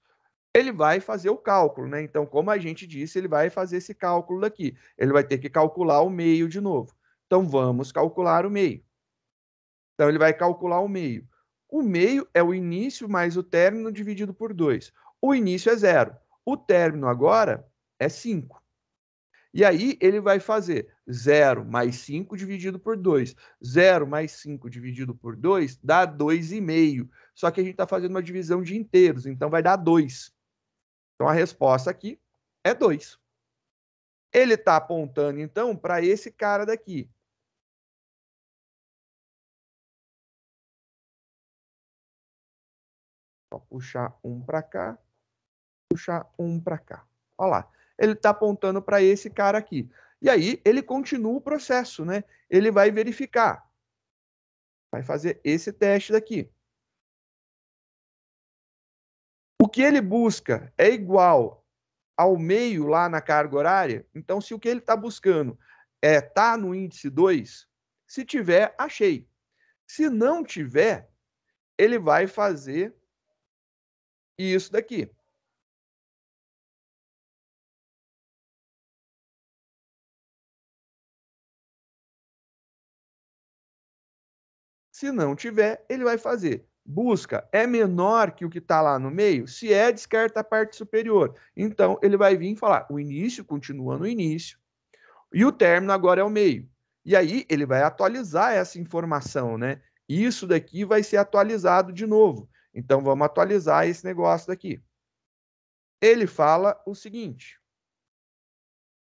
Ele vai fazer o cálculo, né? Então, como a gente disse, ele vai fazer esse cálculo daqui. Ele vai ter que calcular o meio de novo. Então, vamos calcular o meio. Então, ele vai calcular o meio. O meio é o início mais o término dividido por 2. O início é zero. O término agora é 5. E aí ele vai fazer 0 mais 5 dividido por 2. 0 mais 5 dividido por 2 dá 2,5. Só que a gente está fazendo uma divisão de inteiros, então vai dar 2. Então a resposta aqui é 2. Ele está apontando, então, para esse cara daqui. puxar um para cá, puxar um para cá. Olha lá, ele está apontando para esse cara aqui. E aí ele continua o processo, né? Ele vai verificar. Vai fazer esse teste daqui. O que ele busca é igual ao meio lá na carga horária. Então, se o que ele está buscando é tá no índice 2, se tiver, achei. Se não tiver, ele vai fazer e isso daqui. Se não tiver, ele vai fazer. Busca é menor que o que está lá no meio? Se é, descarta a parte superior. Então, ele vai vir e falar: o início continua no início e o término agora é o meio. E aí, ele vai atualizar essa informação, né? Isso daqui vai ser atualizado de novo. Então vamos atualizar esse negócio daqui. Ele fala o seguinte: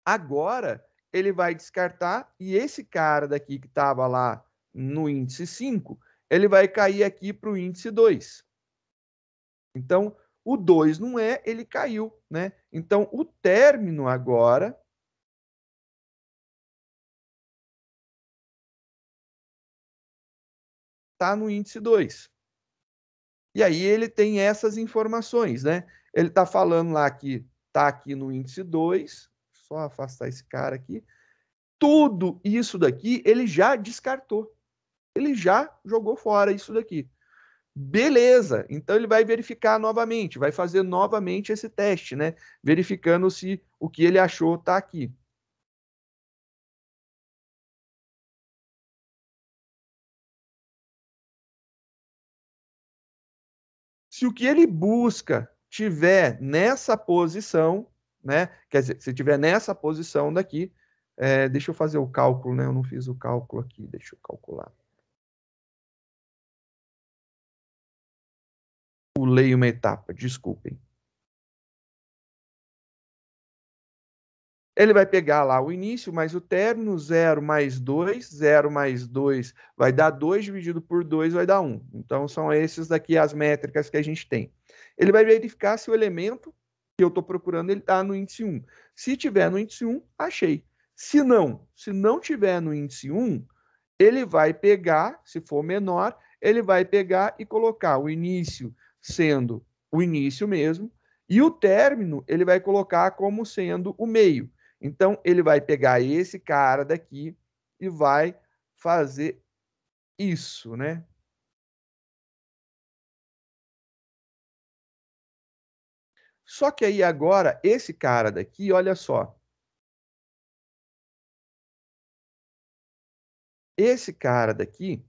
agora ele vai descartar e esse cara daqui que estava lá no índice 5, ele vai cair aqui para o índice 2. Então, o 2 não é, ele caiu, né? Então, o término agora está no índice 2. E aí ele tem essas informações, né? Ele está falando lá que está aqui no índice 2, só afastar esse cara aqui. Tudo isso daqui ele já descartou. Ele já jogou fora isso daqui. Beleza, então ele vai verificar novamente, vai fazer novamente esse teste, né? Verificando se o que ele achou está aqui. Se o que ele busca tiver nessa posição, né? Quer dizer, se tiver nessa posição daqui, é, deixa eu fazer o cálculo, né? Eu não fiz o cálculo aqui, deixa eu calcular. Pulei uma etapa, desculpem. Ele vai pegar lá o início mais o término, 0 mais 2, 0 mais 2 vai dar 2 dividido por 2 vai dar 1. Um. Então são esses daqui as métricas que a gente tem. Ele vai verificar se o elemento que eu estou procurando está no índice 1. Se tiver no índice 1, achei. Se não, se não tiver no índice 1, ele vai pegar, se for menor, ele vai pegar e colocar o início sendo o início mesmo, e o término ele vai colocar como sendo o meio. Então, ele vai pegar esse cara daqui e vai fazer isso, né? Só que aí agora, esse cara daqui, olha só. Esse cara daqui,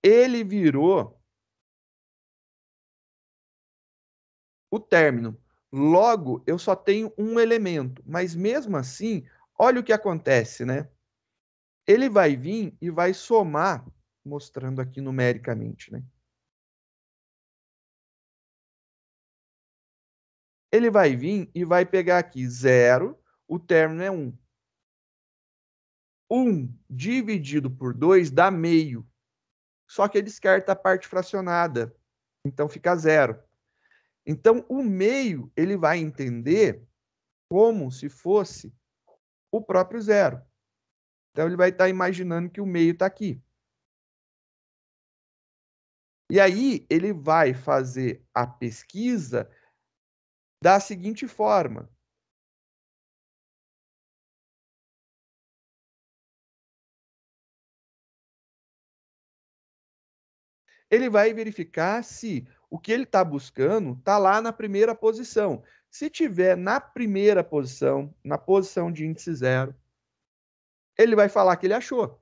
ele virou o término. Logo, eu só tenho um elemento, mas mesmo assim, olha o que acontece, né? Ele vai vir e vai somar, mostrando aqui numericamente, né? Ele vai vir e vai pegar aqui 0, o término é 1. Um. 1 um dividido por 2 dá meio. Só que ele descarta a parte fracionada. Então fica zero. Então, o meio ele vai entender como se fosse o próprio zero. Então, ele vai estar tá imaginando que o meio está aqui. E aí, ele vai fazer a pesquisa da seguinte forma. Ele vai verificar se o que ele está buscando está lá na primeira posição. Se tiver na primeira posição, na posição de índice zero, ele vai falar que ele achou.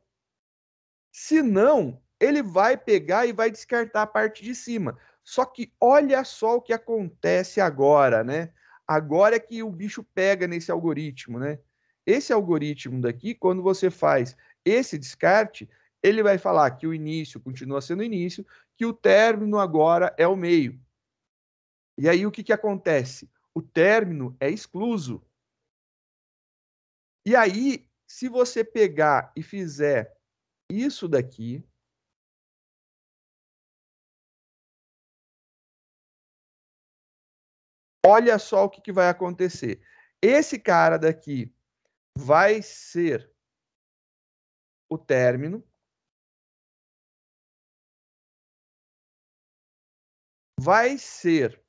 Se não, ele vai pegar e vai descartar a parte de cima. Só que olha só o que acontece agora, né? Agora é que o bicho pega nesse algoritmo, né? Esse algoritmo daqui, quando você faz esse descarte, ele vai falar que o início continua sendo início, que o término agora é o meio. E aí o que, que acontece? O término é excluso. E aí, se você pegar e fizer isso daqui, olha só o que, que vai acontecer. Esse cara daqui vai ser o término, vai ser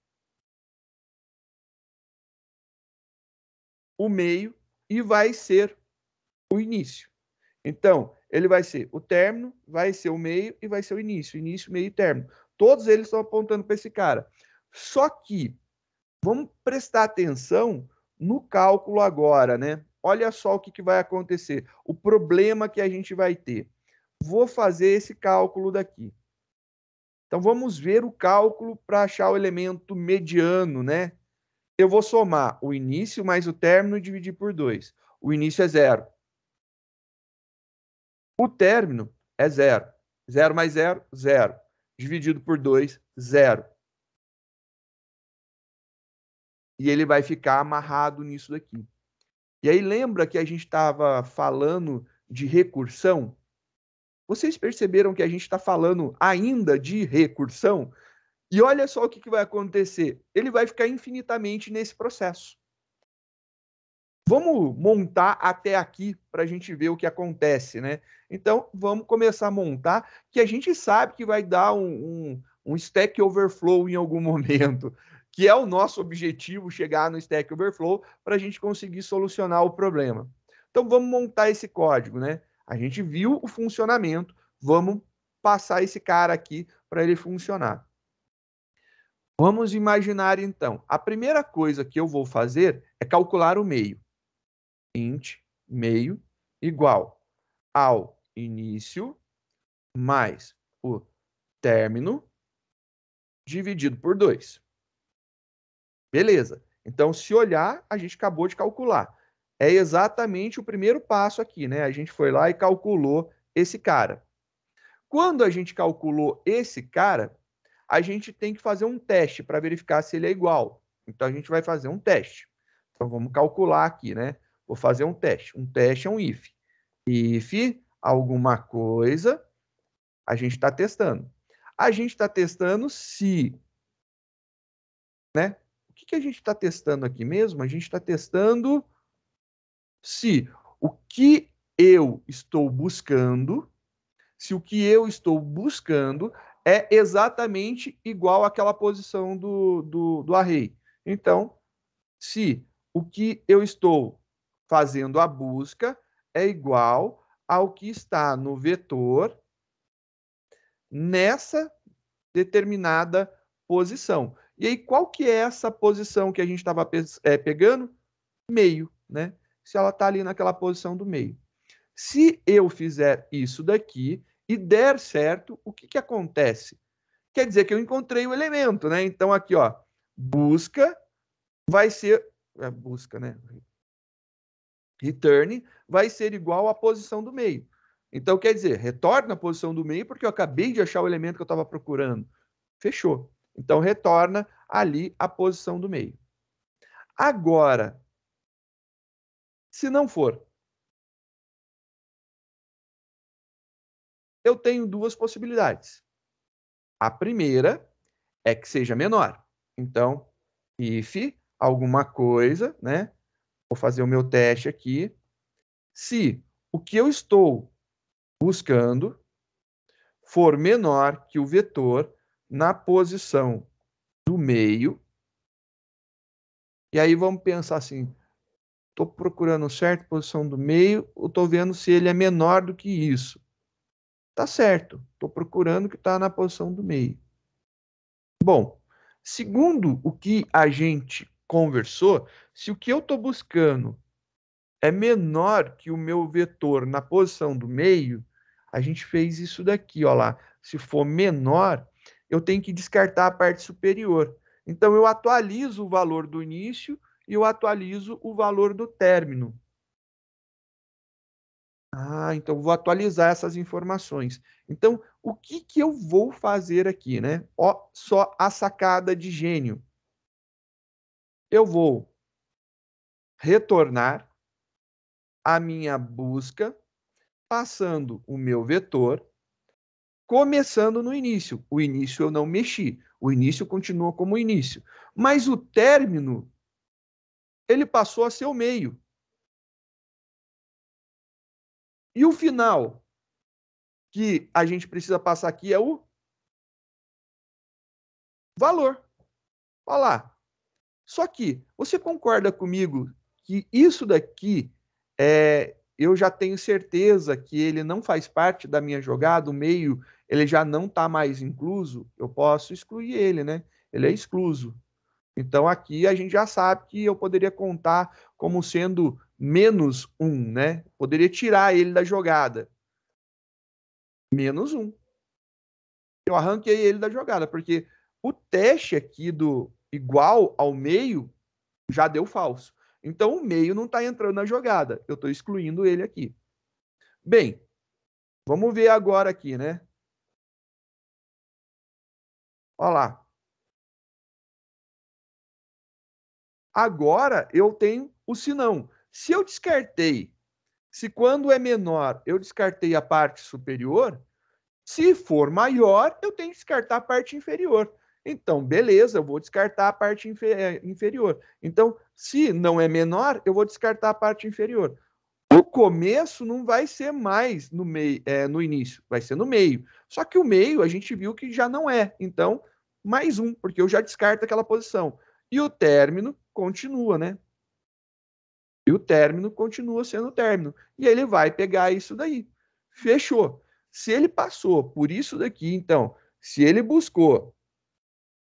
o meio e vai ser o início. Então, ele vai ser o término, vai ser o meio e vai ser o início. Início, meio e término. Todos eles estão apontando para esse cara. Só que vamos prestar atenção no cálculo agora, né? Olha só o que, que vai acontecer. O problema que a gente vai ter. Vou fazer esse cálculo daqui. Então vamos ver o cálculo para achar o elemento mediano, né? Eu vou somar o início mais o término e dividir por 2. O início é zero. O término é zero. Zero mais zero, zero. Dividido por 2, zero. E ele vai ficar amarrado nisso daqui. E aí lembra que a gente estava falando de recursão? Vocês perceberam que a gente está falando ainda de recursão? E olha só o que, que vai acontecer: ele vai ficar infinitamente nesse processo. Vamos montar até aqui para a gente ver o que acontece, né? Então, vamos começar a montar, que a gente sabe que vai dar um, um, um stack overflow em algum momento, que é o nosso objetivo chegar no stack overflow para a gente conseguir solucionar o problema. Então, vamos montar esse código, né? A gente viu o funcionamento, vamos passar esse cara aqui para ele funcionar. Vamos imaginar então. A primeira coisa que eu vou fazer é calcular o meio. int meio igual ao início mais o término dividido por 2. Beleza. Então, se olhar, a gente acabou de calcular é exatamente o primeiro passo aqui, né? A gente foi lá e calculou esse cara. Quando a gente calculou esse cara, a gente tem que fazer um teste para verificar se ele é igual. Então a gente vai fazer um teste. Então vamos calcular aqui, né? Vou fazer um teste. Um teste é um if. If alguma coisa, a gente está testando. A gente está testando se, né? O que, que a gente está testando aqui mesmo? A gente está testando se o que eu estou buscando, se o que eu estou buscando é exatamente igual àquela posição do, do, do array. Então, se o que eu estou fazendo a busca é igual ao que está no vetor nessa determinada posição. E aí, qual que é essa posição que a gente estava pe é, eh, pegando? Meio, né? se ela está ali naquela posição do meio. Se eu fizer isso daqui e der certo, o que, que acontece? Quer dizer que eu encontrei o elemento, né? Então aqui, ó, busca vai ser é, busca, né? Return vai ser igual à posição do meio. Então quer dizer, retorna a posição do meio porque eu acabei de achar o elemento que eu estava procurando. Fechou. Então retorna ali a posição do meio. Agora, se não for? Eu tenho duas possibilidades. A primeira é que seja menor. Então, if alguma coisa, né? Vou fazer o meu teste aqui. Se o que eu estou buscando for menor que o vetor na posição do meio, e aí vamos pensar assim, estou procurando certa posição do meio, ou estou vendo se ele é menor do que isso. Tá certo, estou procurando que está na posição do meio. Bom, segundo o que a gente conversou, se o que eu estou buscando é menor que o meu vetor na posição do meio, a gente fez isso daqui, ó lá. Se for menor, eu tenho que descartar a parte superior. Então, eu atualizo o valor do início e eu atualizo o valor do término. Ah, então vou atualizar essas informações. Então, o que, que eu vou fazer aqui, né? Ó, só a sacada de gênio. Eu vou retornar a minha busca passando o meu vetor, começando no início. O início eu não mexi, o início continua como início. Mas o término ele passou a ser o meio. E o final que a gente precisa passar aqui é o valor. Olha lá. Só que você concorda comigo que isso daqui é, eu já tenho certeza que ele não faz parte da minha jogada, o meio ele já não está mais incluso, eu posso excluir ele, né? Ele é excluso. Então aqui a gente já sabe que eu poderia contar como sendo menos um, né? Poderia tirar ele da jogada. Menos um. Eu arranquei ele da jogada, porque o teste aqui do igual ao meio já deu falso. Então o meio não está entrando na jogada. Eu estou excluindo ele aqui. Bem, vamos ver agora aqui, né? Olha lá. Agora eu tenho o senão Se eu descartei, se quando é menor eu descartei a parte superior, se for maior, eu tenho que descartar a parte inferior. Então, beleza, eu vou descartar a parte é, inferior. Então, se não é menor, eu vou descartar a parte inferior. O começo não vai ser mais no meio, é, no início, vai ser no meio. Só que o meio a gente viu que já não é. Então, mais um, porque eu já descarto aquela posição. E o término, continua, né? E o término continua sendo o término. E ele vai pegar isso daí. Fechou. Se ele passou por isso daqui, então, se ele buscou,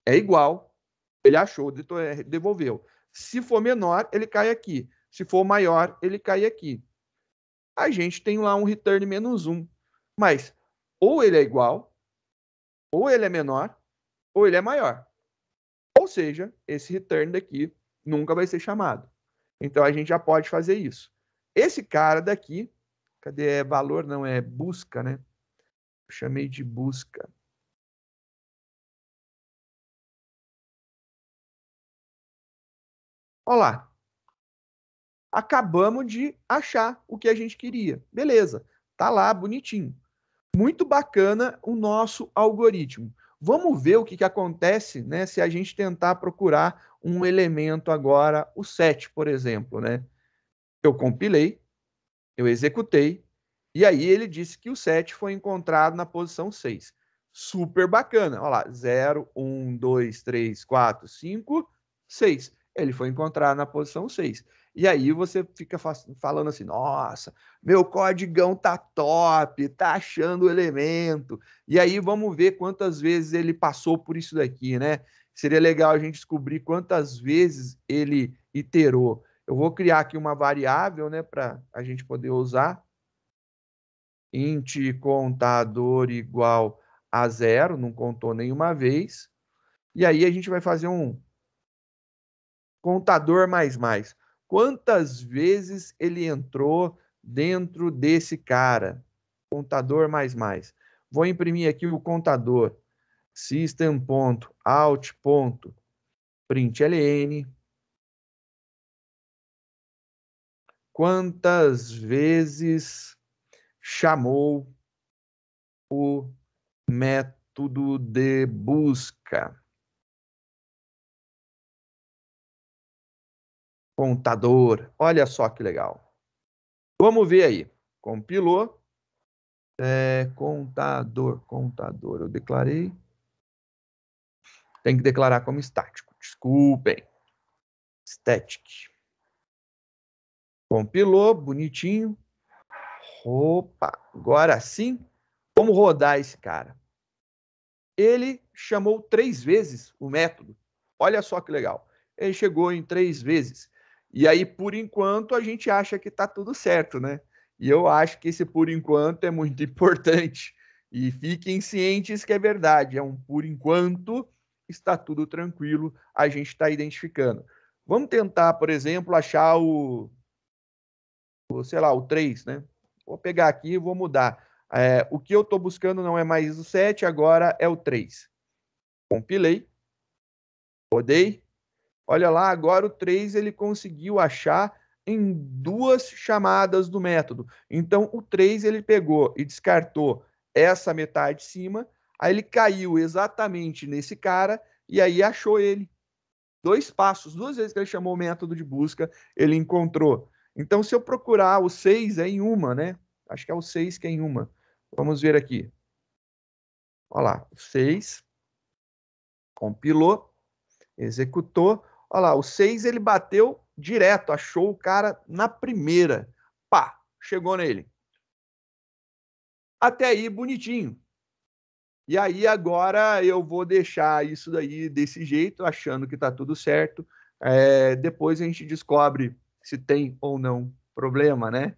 é igual, ele achou, é, devolveu. Se for menor, ele cai aqui. Se for maior, ele cai aqui. A gente tem lá um return menos um. Mas ou ele é igual, ou ele é menor, ou ele é maior. Ou seja, esse return daqui nunca vai ser chamado. Então a gente já pode fazer isso. Esse cara daqui, cadê é valor? Não é busca, né? chamei de busca. Olá. Acabamos de achar o que a gente queria. Beleza. Tá lá bonitinho. Muito bacana o nosso algoritmo. Vamos ver o que, que acontece né, se a gente tentar procurar um elemento agora, o set, por exemplo, né? Eu compilei, eu executei, e aí ele disse que o set foi encontrado na posição 6. Super bacana. Olha lá, 0, 1, 2, 3, 4, 5, 6. Ele foi encontrado na posição 6. E aí você fica falando assim, nossa, meu códigão tá top, tá achando o elemento. E aí vamos ver quantas vezes ele passou por isso daqui, né? Seria legal a gente descobrir quantas vezes ele iterou. Eu vou criar aqui uma variável, né, para a gente poder usar. int contador igual a zero, não contou nenhuma vez. E aí a gente vai fazer um contador mais mais. Quantas vezes ele entrou dentro desse cara? Contador mais mais. Vou imprimir aqui o contador system.out.println. Quantas vezes chamou o método de busca? Contador. Olha só que legal. Vamos ver aí. Compilou. É, contador, contador. Eu declarei tem que declarar como estático. Desculpem. Static. Compilou, bonitinho. Opa, agora sim, vamos rodar esse cara. Ele chamou três vezes o método. Olha só que legal. Ele chegou em três vezes. E aí, por enquanto, a gente acha que está tudo certo, né? E eu acho que esse por enquanto é muito importante. E fiquem cientes que é verdade, é um por enquanto está tudo tranquilo, a gente está identificando. Vamos tentar, por exemplo, achar o, o sei lá, o 3, né? Vou pegar aqui e vou mudar. É, o que eu estou buscando não é mais o 7, agora é o 3. Compilei, rodei. Olha lá, agora o 3 ele conseguiu achar em duas chamadas do método. Então, o 3 ele pegou e descartou essa metade de cima Aí ele caiu exatamente nesse cara e aí achou ele. Dois passos, duas vezes que ele chamou o método de busca, ele encontrou. Então, se eu procurar o 6, é em uma, né? Acho que é o 6 que é em uma. Vamos ver aqui. Olha lá, 6. Compilou, executou. Olha lá, o 6 ele bateu direto, achou o cara na primeira. Pá, chegou nele. Até aí, bonitinho. E aí agora eu vou deixar isso daí desse jeito, achando que tá tudo certo. É, depois a gente descobre se tem ou não problema, né?